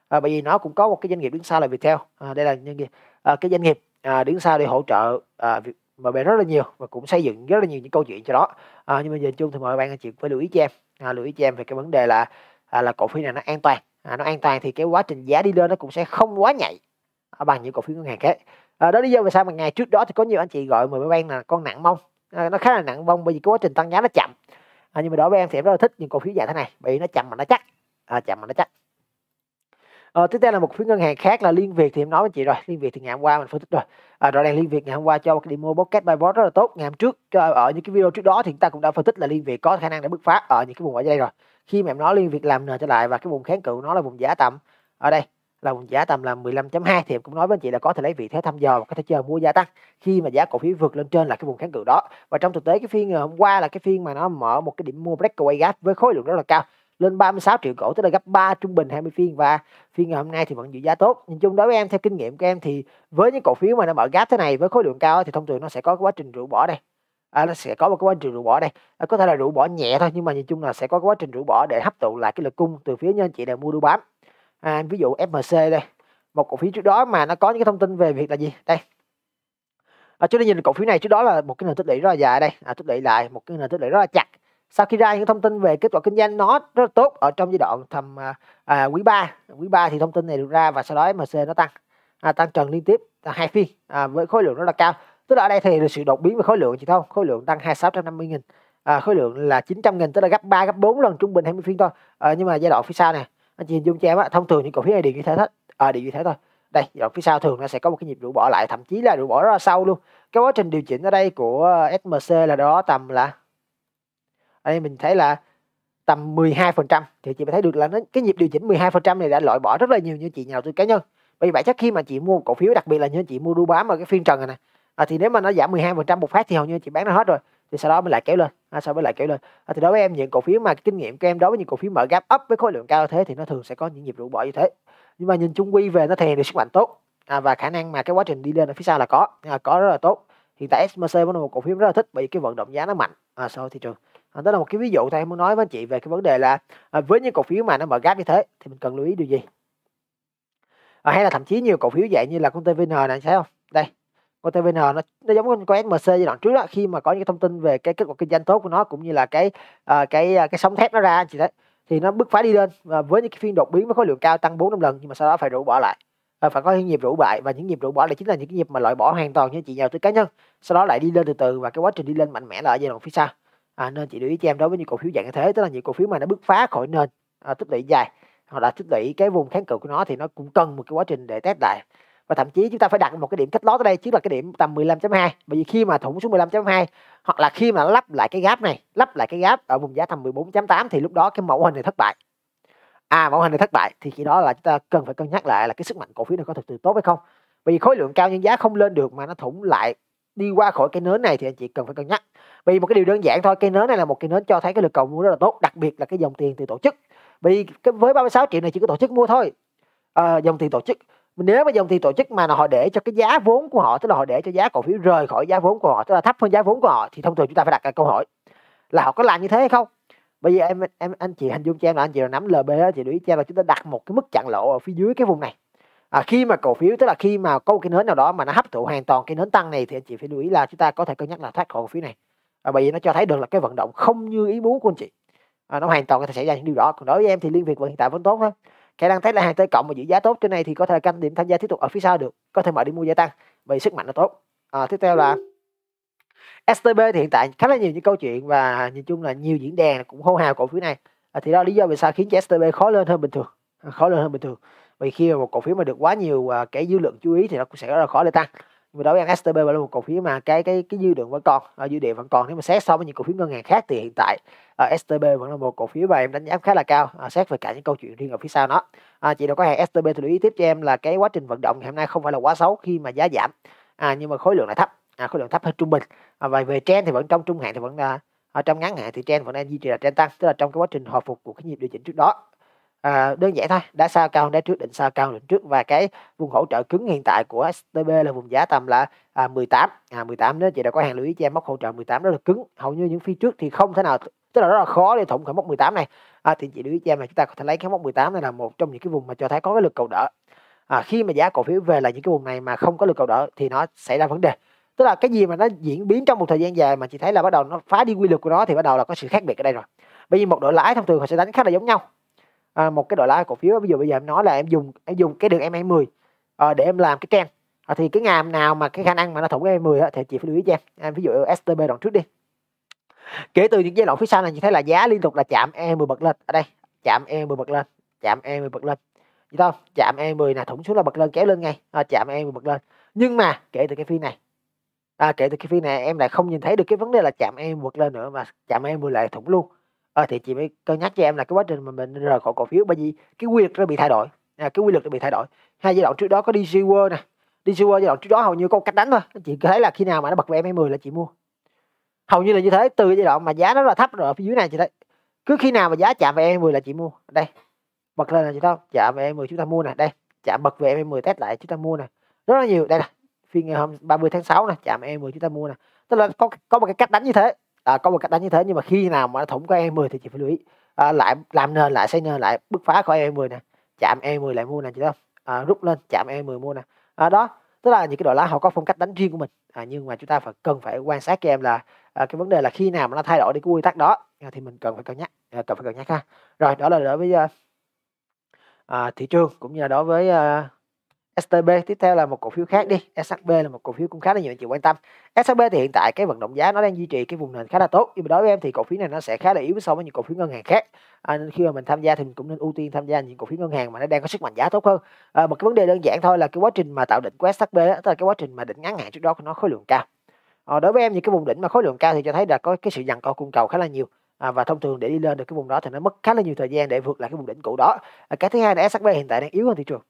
à, bởi vì nó cũng có một cái doanh nghiệp đứng sau là Viettel à, đây là những à, cái doanh nghiệp à, đứng sau để hỗ trợ à, mà bạn rất là nhiều và cũng xây dựng rất là nhiều những câu chuyện cho đó à, nhưng mà nhìn chung thì mọi bạn anh chị phải lưu ý cho em à, lưu ý cho em về cái vấn đề là à, là cổ phiếu này nó an toàn à, nó an toàn thì cái quá trình giá đi lên nó cũng sẽ không quá nhạy ở à, bằng những cổ phiếu ngân hàng khác à, đó lý do vì sao mà ngày trước đó thì có nhiều anh chị gọi mời bạn là con nặng mông à, nó khá là nặng mông bởi vì cái quá trình tăng giá nó chậm à, nhưng mà đối với em thì em rất là thích những cổ phiếu dài thế này bởi vì nó chậm mà nó chắc à, chậm mà nó chắc à, tiếp theo là một phiếu ngân hàng khác là liên việt thì em nói với chị rồi liên việt thì ngày hôm qua mình phân tích rồi à, rõ ràng liên việt ngày hôm qua cho một cái demo podcast by rất là tốt ngày hôm trước cho, ờ, ở những cái video trước đó thì chúng ta cũng đã phân tích là liên việt có khả năng để bứt phá ở những cái vùng ở đây rồi khi mà em nói liên việt làm nền trở lại và cái vùng kháng cự nó là vùng giá tầm ở đây là vùng giá tầm là 15.2 thì em cũng nói với anh chị là có thể lấy vị thế thăm dò và có thể chờ mua gia tăng khi mà giá cổ phiếu vượt lên trên là cái vùng kháng cự đó và trong thực tế cái phiên ngày hôm qua là cái phiên mà nó mở một cái điểm mua breakaway gap với khối lượng rất là cao lên 36 triệu cổ tức là gấp 3 trung bình 20 phiên và phiên ngày hôm nay thì vẫn giữ giá tốt nhìn chung đối với em theo kinh nghiệm của em thì với những cổ phiếu mà nó mở gap thế này với khối lượng cao thì thông thường nó sẽ có quá trình rũ bỏ đây à, nó sẽ có một quá trình rũ bỏ đây à, có thể là rũ bỏ nhẹ thôi nhưng mà nhìn chung là sẽ có quá trình rũ bỏ để hấp thụ lại cái lực cung từ phía nhân chị đều mua đu bám à, ví dụ FMC đây một cổ phiếu trước đó mà nó có những cái thông tin về việc là gì đây à, chúng ta nhìn cổ phiếu này trước đó là một cái nền tích lũy rất là dài đây à, tích lũy lại một cái nền tích lũy rất là chặt sau khi ra những thông tin về kết quả kinh doanh nó rất là tốt ở trong giai đoạn thầm à, à, quý 3 quý 3 thì thông tin này được ra và sau đó MCN nó tăng à, tăng trần liên tiếp à, hai phiên à, với khối lượng rất là cao tức là ở đây thì là sự đột biến về khối lượng chị thôi khối lượng tăng 2650 nghìn à, khối lượng là 900 nghìn tức là gấp 3 gấp 4 lần trung bình 20 phiên thôi à, nhưng mà giai đoạn phía sau này anh chị hình dung cho em á, thông thường những cổ phiếu này đều như thế hết à, đều như thế thôi đây giai đoạn phía sau thường nó sẽ có một cái nhịp rũ bỏ lại thậm chí là rũ bỏ rất là sâu luôn cái quá trình điều chỉnh ở đây của SMC là đó tầm là ở đây mình thấy là tầm 12% thì chị mới thấy được là nó, cái nhịp điều chỉnh 12% này đã loại bỏ rất là nhiều như chị nhà đầu tư cá nhân bởi vì vậy chắc khi mà chị mua cổ phiếu đặc biệt là như chị mua đu bám ở cái phiên trần này nè à, thì nếu mà nó giảm 12% một phát thì hầu như chị bán nó hết rồi thì sau đó mới lại kéo lên à, sau đó lại kéo lên à, thì đối với em những cổ phiếu mà kinh nghiệm của em đối với những cổ phiếu mở gap up với khối lượng cao thế thì nó thường sẽ có những nhịp rũ bỏ như thế nhưng mà nhìn chung quy về nó thể hiện được sức mạnh tốt à, và khả năng mà cái quá trình đi lên ở phía sau là có à, có rất là tốt hiện tại SMC vẫn là một cổ phiếu rất là thích bởi vì cái vận động giá nó mạnh à, so thị trường Ờ, đó là một cái ví dụ thôi em muốn nói với anh chị về cái vấn đề là à, với những cổ phiếu mà nó mở gap như thế thì mình cần lưu ý điều gì à, hay là thậm chí nhiều cổ phiếu dạng như là công ty VN này anh thấy không đây công ty VN nó, nó giống con SMC giai đoạn trước đó khi mà có những thông tin về cái kết quả kinh doanh tốt của nó cũng như là cái à, cái cái sóng thép nó ra anh chị thấy thì nó bứt phá đi lên và với những cái phiên đột biến với khối lượng cao tăng 4 năm lần nhưng mà sau đó phải rũ bỏ lại à, phải có những nhịp rũ bại và những nhịp rũ bỏ lại chính là những cái nhịp mà loại bỏ hoàn toàn những chị giàu tư cá nhân sau đó lại đi lên từ từ và cái quá trình đi lên mạnh mẽ là ở giai đoạn phía sau à, nên chị lưu ý cho em đối với những cổ phiếu dạng như thế tức là những cổ phiếu mà nó bứt phá khỏi nền à, tích lũy dài hoặc là tích lũy cái vùng kháng cự của nó thì nó cũng cần một cái quá trình để test lại và thậm chí chúng ta phải đặt một cái điểm cách lót ở đây chứ là cái điểm tầm 15.2 bởi vì khi mà thủng xuống 15.2 hoặc là khi mà nó lắp lại cái gáp này lắp lại cái gáp ở vùng giá tầm 14.8 thì lúc đó cái mẫu hình này thất bại à mẫu hình này thất bại thì khi đó là chúng ta cần phải cân nhắc lại là cái sức mạnh cổ phiếu này có thực sự tốt hay không bởi vì khối lượng cao nhưng giá không lên được mà nó thủng lại đi qua khỏi cái nến này thì anh chị cần phải cân nhắc vì một cái điều đơn giản thôi cây nến này là một cây nến cho thấy cái lực cầu mua rất là tốt đặc biệt là cái dòng tiền từ tổ chức vì cái với 36 triệu này chỉ có tổ chức mua thôi à, dòng tiền tổ chức nếu mà dòng tiền tổ chức mà họ để cho cái giá vốn của họ tức là họ để cho giá cổ phiếu rời khỏi giá vốn của họ tức là thấp hơn giá vốn của họ thì thông thường chúng ta phải đặt cái câu hỏi là họ có làm như thế hay không bây giờ em em anh chị hình dung cho em là anh chị là nắm lb đó, chị để ý cho em là chúng ta đặt một cái mức chặn lỗ ở phía dưới cái vùng này à, khi mà cổ phiếu tức là khi mà có một cái nến nào đó mà nó hấp thụ hoàn toàn cái nến tăng này thì anh chị phải lưu ý là chúng ta có thể cân nhắc là thoát khỏi cổ phiếu này à, bởi vì nó cho thấy được là cái vận động không như ý muốn của anh chị à, nó hoàn toàn có thể xảy ra những điều đó còn đối với em thì liên việt vẫn hiện tại vẫn tốt thôi khả năng thấy là hàng tới cộng và giữ giá tốt trên này thì có thể canh điểm tham gia tiếp tục ở phía sau được có thể mở đi mua gia tăng vì sức mạnh nó tốt à, tiếp theo là STB thì hiện tại khá là nhiều những câu chuyện và nhìn chung là nhiều diễn đàn cũng hô hào cổ phiếu này à, thì đó là lý do vì sao khiến cho STB khó lên hơn bình thường à, khó lên hơn bình thường vì khi mà một cổ phiếu mà được quá nhiều cái à, dư lượng chú ý thì nó cũng sẽ rất là khó để tăng nhưng mà đối với STB là một cổ phiếu mà cái cái cái dư lượng vẫn còn à, dư địa vẫn còn nếu mà xét so với những cổ phiếu ngân hàng khác thì hiện tại à, STB vẫn là một cổ phiếu mà em đánh giá khá là cao à, xét về cả những câu chuyện riêng ở phía sau nó à, chị đâu có hàng STB thì lưu ý tiếp cho em là cái quá trình vận động ngày hôm nay không phải là quá xấu khi mà giá giảm à, nhưng mà khối lượng lại thấp à, khối lượng thấp hơn trung bình à, và về trend thì vẫn trong trung hạn thì vẫn là ở à, trong ngắn hạn thì trend vẫn đang duy trì là trend tăng tức là trong cái quá trình hồi phục của cái nhịp điều chỉnh trước đó à, đơn giản thôi đã sao cao đá trước định sao cao định trước và cái vùng hỗ trợ cứng hiện tại của STB là vùng giá tầm là à, 18 à, 18 đó chị đã có hàng lưu ý cho em móc hỗ trợ 18 đó là cứng hầu như những phiên trước thì không thể nào tức là rất là khó để thủng khỏi mốc 18 này à, thì chị lưu ý cho em là chúng ta có thể lấy cái mốc 18 này là một trong những cái vùng mà cho thấy có cái lực cầu đỡ à, khi mà giá cổ phiếu về là những cái vùng này mà không có lực cầu đỡ thì nó xảy ra vấn đề tức là cái gì mà nó diễn biến trong một thời gian dài mà chị thấy là bắt đầu nó phá đi quy luật của nó thì bắt đầu là có sự khác biệt ở đây rồi bởi vì một đội lãi thông thường họ sẽ đánh khá là giống nhau à, một cái đội lãi cổ phiếu ví dụ bây giờ em nói là em dùng em dùng cái đường em 20 à, để em làm cái trang à, thì cái ngày nào mà cái khả năng mà nó thủng em 10 thì chị phải lưu ý cho em. em ví dụ STB đoạn trước đi kể từ những giai đoạn phía sau này chị thấy là giá liên tục là chạm E10 bật lên ở đây chạm E10 bật lên chạm E10 bật lên gì không chạm E10 là thủng xuống là bật lên kéo lên ngay à, chạm E10 bật lên nhưng mà kể từ cái phiên này à, kể từ cái phiên này em lại không nhìn thấy được cái vấn đề là chạm E10 bật lên nữa mà chạm E10 lại thủng luôn à, thì chị mới cân nhắc cho em là cái quá trình mà mình rời khỏi cổ phiếu bởi vì cái quy luật nó bị thay đổi à, cái quy luật nó bị thay đổi hai giai đoạn trước đó có DG World nè DG World giai đoạn trước đó hầu như có cách đánh thôi chị thấy là khi nào mà nó bật về em 10 là chị mua hầu như là như thế từ giai đoạn mà giá nó là thấp rồi ở phía dưới này chị thấy cứ khi nào mà giá chạm về em 10 là chị mua đây bật lên là chị không chạm về em 10 chúng ta mua nè đây chạm bật về em 10 test lại chúng ta mua nè rất là nhiều đây nè phiên ngày hôm 30 tháng 6 nè chạm em 10 chúng ta mua nè tức là có có một cái cách đánh như thế à, có một cách đánh như thế nhưng mà khi nào mà nó thủng có e 10 thì chị phải lưu ý à, lại làm nền lại xây nền lại bứt phá khỏi e 10 nè chạm e 10 lại mua nè chị không à, rút lên chạm e 10 mua nè à, đó tức là những cái đội lá họ có phong cách đánh riêng của mình à, nhưng mà chúng ta phải cần phải quan sát cho em là à, cái vấn đề là khi nào mà nó thay đổi đi cái quy tắc đó à, thì mình cần phải cân nhắc à, cần phải cân nhắc ha rồi đó là đối với à, thị trường cũng như là đối với à, STB tiếp theo là một cổ phiếu khác đi SHB là một cổ phiếu cũng khá là nhiều anh chị quan tâm SHB thì hiện tại cái vận động giá nó đang duy trì cái vùng nền khá là tốt nhưng mà đối với em thì cổ phiếu này nó sẽ khá là yếu so với những cổ phiếu ngân hàng khác à, nên khi mà mình tham gia thì mình cũng nên ưu tiên tham gia những cổ phiếu ngân hàng mà nó đang có sức mạnh giá tốt hơn à, một cái vấn đề đơn giản thôi là cái quá trình mà tạo đỉnh của SHB đó, tức là cái quá trình mà đỉnh ngắn hạn trước đó của nó khối lượng cao à, đối với em những cái vùng đỉnh mà khối lượng cao thì cho thấy là có cái sự dằn co cung cầu khá là nhiều à, và thông thường để đi lên được cái vùng đó thì nó mất khá là nhiều thời gian để vượt lại cái vùng đỉnh cũ đó à, cái thứ hai là SHB hiện tại đang yếu hơn thị trường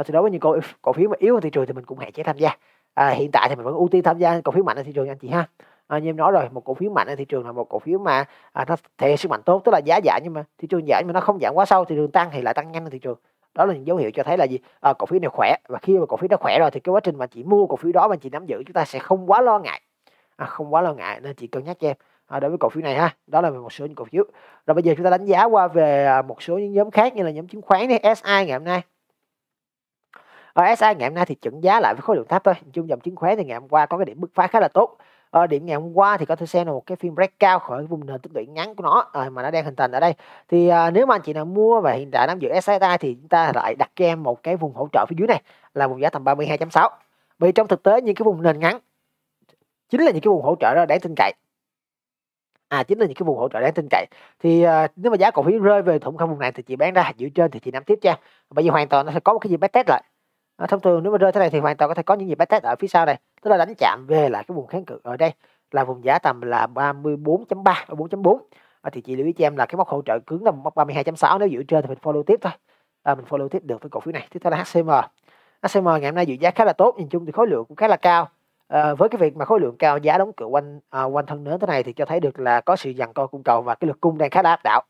và thì đối với những cổ cổ phiếu mà yếu ở thị trường thì mình cũng hạn chế tham gia à, hiện tại thì mình vẫn ưu tiên tham gia cổ phiếu mạnh ở thị trường anh chị ha à, như em nói rồi một cổ phiếu mạnh ở thị trường là một cổ phiếu mà à, nó thể hiện sức mạnh tốt tức là giá giảm nhưng mà thị trường giảm nhưng mà nó không giảm quá sâu thị trường tăng thì lại tăng nhanh ở thị trường đó là những dấu hiệu cho thấy là gì à, cổ phiếu này khỏe và khi mà cổ phiếu nó khỏe rồi thì cái quá trình mà chị mua cổ phiếu đó mà chị nắm giữ chúng ta sẽ không quá lo ngại à, không quá lo ngại nên chị cân nhắc cho em à, đối với cổ phiếu này ha đó là một số những cổ phiếu rồi bây giờ chúng ta đánh giá qua về à, một số những nhóm khác như là nhóm chứng khoán đi SI ngày hôm nay ở ờ, SI ngày hôm nay thì chuẩn giá lại với khối lượng thấp thôi. Chung dòng chứng khoán thì ngày hôm qua có cái điểm bứt phá khá là tốt. Ở ờ, điểm ngày hôm qua thì có thể xem là một cái phiên cao khỏi vùng nền tích lũy ngắn của nó à, mà nó đang hình thành ở đây. Thì à, nếu mà anh chị nào mua và hiện tại nắm giữ SI thì chúng ta lại đặt cho em một cái vùng hỗ trợ phía dưới này là vùng giá tầm 32.6. Vì trong thực tế những cái vùng nền ngắn chính là những cái vùng hỗ trợ đó đáng tin cậy à chính là những cái vùng hỗ trợ đáng tin cậy thì à, nếu mà giá cổ phiếu rơi về thủng không vùng này thì chị bán ra giữ trên thì chị nắm tiếp cho bây giờ hoàn toàn nó sẽ có một cái gì test lại à, thông thường nếu mà rơi thế này thì hoàn toàn có thể có những nhịp test ở phía sau này tức là đánh chạm về lại cái vùng kháng cự ở đây là vùng giá tầm là 34.3 ở 4.4 à, thì chị lưu ý cho em là cái mốc hỗ trợ cứng là mốc 32.6 nếu giữ trên thì mình follow tiếp thôi à, mình follow tiếp được với cổ phiếu này tiếp theo là HCM HCM ngày hôm nay dự giá khá là tốt nhìn chung thì khối lượng cũng khá là cao à, với cái việc mà khối lượng cao giá đóng cửa quanh à, quanh thân nến thế này thì cho thấy được là có sự dằn co cung cầu và cái lực cung đang khá là áp đảo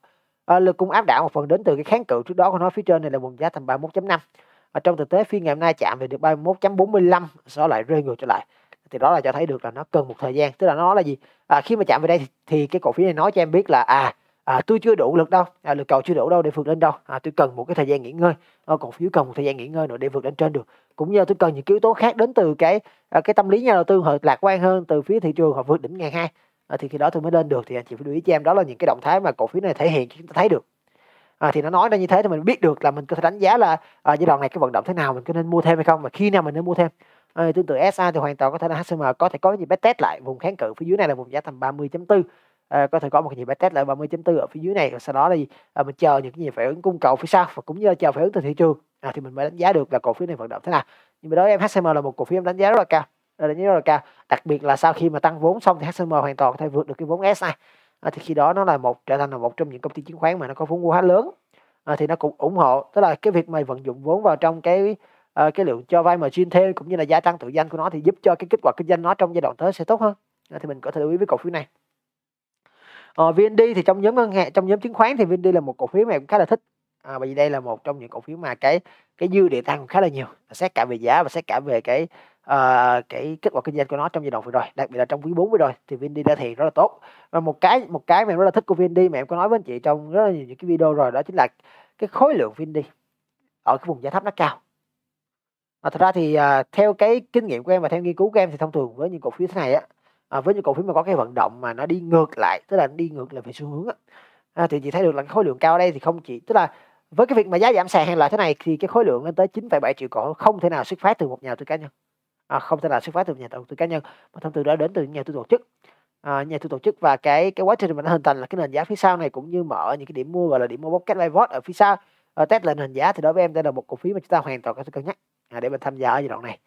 à, lực cung áp đảo một phần đến từ cái kháng cự trước đó của nó phía trên này là vùng giá tầm 31.5 và trong thực tế phiên ngày hôm nay chạm về được 31.45 sau lại rơi ngược trở lại thì đó là cho thấy được là nó cần một thời gian tức là nó là gì à, khi mà chạm về đây thì, thì cái cổ phiếu này nói cho em biết là à à, tôi chưa đủ lực đâu à, lực cầu chưa đủ đâu để vượt lên đâu à, tôi cần một cái thời gian nghỉ ngơi à, cổ phiếu cần một thời gian nghỉ ngơi nữa để vượt lên trên được cũng như tôi cần những yếu tố khác đến từ cái à, cái tâm lý nhà đầu tư họ lạc quan hơn từ phía thị trường họ vượt đỉnh ngày hai à, thì khi đó tôi mới lên được thì anh chị phải lưu ý cho em đó là những cái động thái mà cổ phiếu này thể hiện chúng ta thấy được à, thì nó nói ra như thế thì mình biết được là mình có thể đánh giá là à, giai đoạn này cái vận động thế nào mình có nên mua thêm hay không và khi nào mình nên mua thêm à, tương tự SA thì hoàn toàn có thể là HCM có thể có cái nhịp back test lại vùng kháng cự phía dưới này là vùng giá tầm 30.4 À, có thể có một cái nhịp back test lại 30.4 ở phía dưới này sau đó là à, mình chờ những cái nhịp phản ứng cung cầu phía sau và cũng như là chờ phản ứng từ thị trường à, thì mình mới đánh giá được là cổ phiếu này vận động thế nào nhưng mà đối với em HCM là một cổ phiếu em đánh giá rất là cao đánh giá rất là cao đặc biệt là sau khi mà tăng vốn xong thì HCM hoàn toàn có thể vượt được cái vốn SA à, thì khi đó nó là một trở thành là một trong những công ty chứng khoán mà nó có vốn hóa lớn à, thì nó cũng ủng hộ tức là cái việc mà vận dụng vốn vào trong cái à, cái lượng cho vay mà chuyên thêm cũng như là gia tăng tự danh của nó thì giúp cho cái kết quả kinh doanh nó trong giai đoạn tới sẽ tốt hơn à, thì mình có thể lưu ý với cổ phiếu này à, ờ, VND thì trong nhóm ngân hàng trong nhóm chứng khoán thì VND là một cổ phiếu mà em khá là thích à, bởi vì đây là một trong những cổ phiếu mà cái cái dư địa tăng khá là nhiều xét cả về giá và xét cả về cái uh, cái kết quả kinh doanh của nó trong giai đoạn vừa rồi đặc biệt là trong quý 4 vừa rồi thì VND đã thiện rất là tốt và một cái một cái mà em rất là thích của VND mà em có nói với anh chị trong rất là nhiều những cái video rồi đó chính là cái khối lượng VND ở cái vùng giá thấp nó cao mà thật ra thì uh, theo cái kinh nghiệm của em và theo nghiên cứu của em thì thông thường với những cổ phiếu thế này á à, với những cổ phiếu mà có cái vận động mà nó đi ngược lại tức là đi ngược lại về xu hướng á à, thì chị thấy được là cái khối lượng cao ở đây thì không chỉ tức là với cái việc mà giá giảm sàn hàng lại thế này thì cái khối lượng lên tới 9,7 triệu cổ không thể nào xuất phát từ một nhà đầu tư cá nhân à, không thể là xuất phát từ nhà đầu tư cá nhân mà thông thường đó đến từ nhà tư tổ chức à, nhà tư tổ chức và cái cái quá trình mà nó hình thành là cái nền giá phía sau này cũng như mở những cái điểm mua gọi là điểm mua bóc live pivot ở phía sau à, test lên hình giá thì đối với em đây là một cổ phiếu mà chúng ta hoàn toàn có thể cân nhắc à, để mình tham gia ở giai đoạn này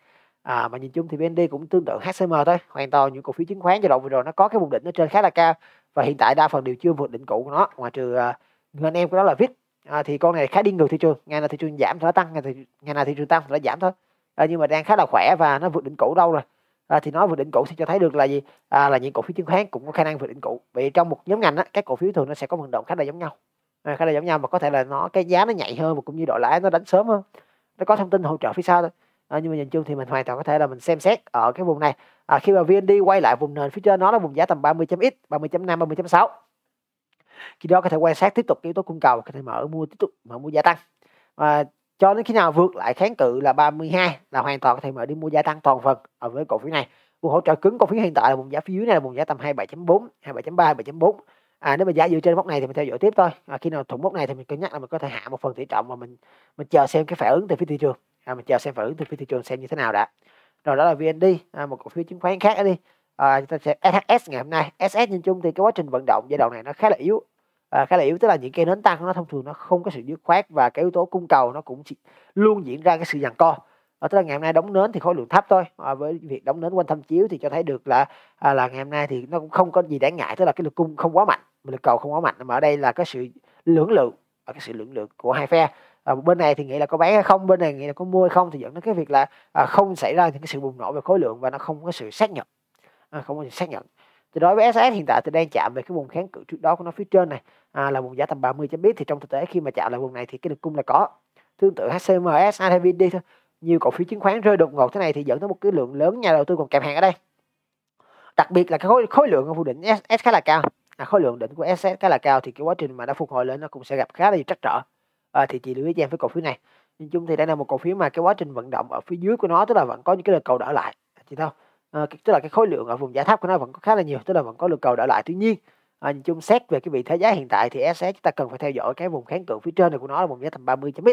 à, mà nhìn chung thì BND cũng tương tự HCM thôi hoàn toàn những cổ phiếu chứng khoán giai đoạn vừa rồi nó có cái vùng đỉnh ở trên khá là cao và hiện tại đa phần đều chưa vượt đỉnh cũ của nó ngoài trừ à, người anh em của nó là viết à, thì con này khá đi ngược thị trường ngày nào thị trường giảm thì nó tăng ngày, thị, ngày nào thị trường tăng thì nó giảm thôi à, nhưng mà đang khá là khỏe và nó vượt đỉnh cũ đâu rồi à, thì nó vượt đỉnh cũ sẽ cho thấy được là gì à, là những cổ phiếu chứng khoán cũng có khả năng vượt đỉnh cũ vì trong một nhóm ngành á, các cổ phiếu thường nó sẽ có vận động khá là giống nhau à, khá là giống nhau mà có thể là nó cái giá nó nhạy hơn và cũng như đội lãi nó đánh sớm hơn nó có thông tin hỗ trợ phía sau thôi à, nhưng mà nhìn chung thì mình hoàn toàn có thể là mình xem xét ở cái vùng này à, khi mà VND quay lại vùng nền phía trên nó là vùng giá tầm 30.x 30.5 30.6 khi đó có thể quan sát tiếp tục yếu tố cung cầu có thể mở mua tiếp tục mở mua gia tăng và cho đến khi nào vượt lại kháng cự là 32 là hoàn toàn có thể mở đi mua gia tăng toàn phần ở với cổ phiếu này vùng hỗ trợ cứng cổ phiếu hiện tại là vùng giá phía dưới này là vùng giá tầm 27.4 27.3 27 4 à nếu mà giá dựa trên mốc này thì mình theo dõi tiếp thôi à, khi nào thủng mốc này thì mình cân nhắc là mình có thể hạ một phần tỷ trọng và mình mình chờ xem cái phản ứng từ phía thị trường à, mình chờ xem phản ứng từ phía thị trường xem như thế nào đã rồi đó là VND à, một cổ phiếu chứng khoán khác đi à, chúng ta sẽ SHS ngày hôm nay SS nhìn chung thì cái quá trình vận động giai đoạn này nó khá là yếu à, khá là yếu tức là những cây nến tăng nó thông thường nó không có sự dứt khoát và cái yếu tố cung cầu nó cũng chỉ, luôn diễn ra cái sự giằng co à, tức là ngày hôm nay đóng nến thì khối lượng thấp thôi à, với việc đóng nến quanh thâm chiếu thì cho thấy được là à, là ngày hôm nay thì nó cũng không có gì đáng ngại tức là cái lực cung không quá mạnh lực cầu không quá mạnh mà ở đây là cái sự lưỡng lự ờ, cái sự lưỡng lự của hai phe à, bên này thì nghĩ là có bán hay không bên này nghĩ là có mua hay không thì dẫn đến cái việc là à, không xảy ra những cái sự bùng nổ về khối lượng và nó không có sự xác nhận à, không có sự xác nhận thì đối với SS hiện tại thì đang chạm về cái vùng kháng cự trước đó của nó phía trên này à, là vùng giá tầm 30 chấm biết thì trong thực tế khi mà chạm lại vùng này thì cái lực cung là có tương tự HCMS hay VD thôi nhiều cổ phiếu chứng khoán rơi đột ngột thế này thì dẫn tới một cái lượng lớn nhà đầu tư còn kẹp hàng ở đây đặc biệt là cái khối, khối lượng của phụ đỉnh SS khá là cao à, khối lượng đỉnh của SS khá là cao thì cái quá trình mà đã phục hồi lên nó cũng sẽ gặp khá là nhiều trắc trở à, thì chị lưu ý cho em với cổ phiếu này nhìn chung thì đây là một cổ phiếu mà cái quá trình vận động ở phía dưới của nó tức là vẫn có những cái lực cầu đỡ lại chị thôi à, tức là cái khối lượng ở vùng giải thấp của nó vẫn có khá là nhiều tức là vẫn có lực cầu đỡ lại tuy nhiên à, nhìn chung xét về cái vị thế giá hiện tại thì SSX chúng ta cần phải theo dõi cái vùng kháng cự phía trên này của nó là vùng giá tầm 30 chấm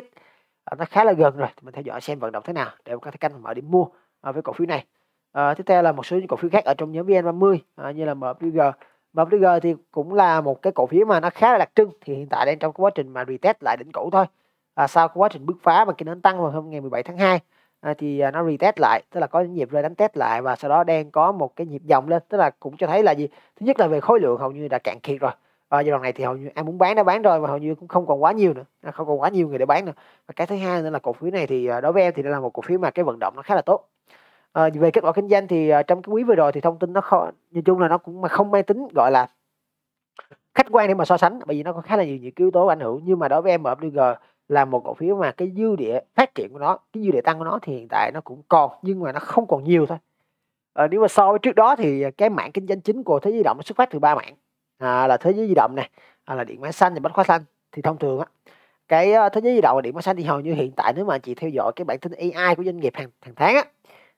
à, nó khá là gần rồi thì mình theo dõi xem vận động thế nào để có thể canh mở điểm mua à, với cổ phiếu này à, tiếp theo là một số những cổ phiếu khác ở trong nhóm VN30 à, như là MPG MPG thì cũng là một cái cổ phiếu mà nó khá là đặc trưng thì hiện tại đang trong quá trình mà retest lại đỉnh cũ thôi à, sau quá trình bứt phá và cái nến tăng vào hôm ngày 17 tháng 2 Ờ, thì à, nó retest lại tức là có những nhịp rơi đánh test lại và sau đó đang có một cái nhịp dòng lên tức là cũng cho thấy là gì thứ nhất là về khối lượng hầu như đã cạn kiệt rồi và ờ, giai đoạn này thì hầu như ai muốn bán đã bán rồi và hầu như cũng không còn quá nhiều nữa à, không còn quá nhiều người để bán nữa và cái thứ hai nữa là cổ phiếu này thì à, đối với em thì đây là một cổ phiếu mà cái vận động nó khá là tốt à, về kết quả kinh doanh thì trong cái quý vừa rồi thì thông tin nó không nhìn chung là nó cũng mà không mang tính gọi là khách quan để mà so sánh bởi vì nó có khá là nhiều những yếu tố ảnh hưởng nhưng mà đối với em ở FDG là một cổ phiếu mà cái dư địa phát triển của nó cái dư địa tăng của nó thì hiện tại nó cũng còn nhưng mà nó không còn nhiều thôi à, nếu mà so với trước đó thì cái mảng kinh doanh chính của thế giới di động nó xuất phát từ ba mảng à, là thế giới di động này à, là điện máy xanh và bách hóa xanh thì thông thường á cái ờ, thế giới di động và điện máy xanh thì hầu như hiện tại nếu mà chị theo dõi cái bản tin AI của doanh nghiệp hàng hàng tháng á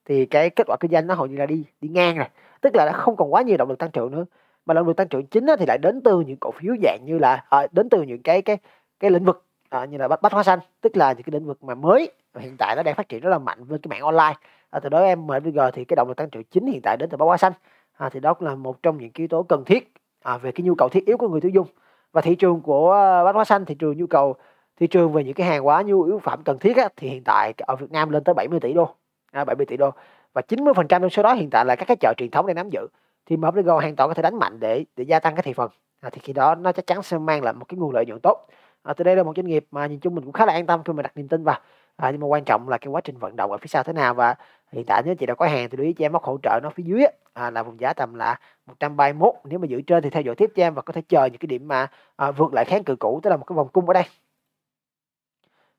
thì cái kết quả kinh doanh nó hầu như là đi đi ngang rồi tức là nó không còn quá nhiều động lực tăng trưởng nữa mà động lực tăng trưởng chính á thì lại đến từ những cổ phiếu dạng như là à, đến từ những cái cái cái lĩnh vực à, như là bách, bách hóa xanh tức là những cái lĩnh vực mà mới mà hiện tại nó đang phát triển rất là mạnh với cái mạng online à, từ đó em MVG thì cái động lực tăng trưởng chính hiện tại đến từ bách hóa xanh à, ờ, thì đó cũng là một trong những yếu tố cần thiết à, về cái nhu cầu thiết yếu của người tiêu dùng và thị trường của bách hóa xanh thị trường nhu cầu thị trường về những cái hàng hóa nhu yếu phẩm cần thiết á, thì hiện tại ở Việt Nam lên tới 70 tỷ đô à, 70 tỷ đô và 90% trong số đó hiện tại là các cái chợ truyền thống đang nắm giữ thì MVG hoàn toàn có thể đánh mạnh để để gia tăng cái thị phần à, thì khi đó nó chắc chắn sẽ mang lại một cái nguồn lợi nhuận tốt à, thì đây là một doanh nghiệp mà nhìn chung mình cũng khá là an tâm khi mà đặt niềm tin vào à, nhưng mà quan trọng là cái quá trình vận động ở phía sau thế nào và hiện tại nếu chị đã có hàng thì lưu ý cho em móc hỗ trợ nó phía dưới à, là vùng giá tầm là 131 nếu mà giữ trên thì theo dõi tiếp cho em và có thể chờ những cái điểm mà à, vượt lại kháng cự cũ tức là một cái vòng cung ở đây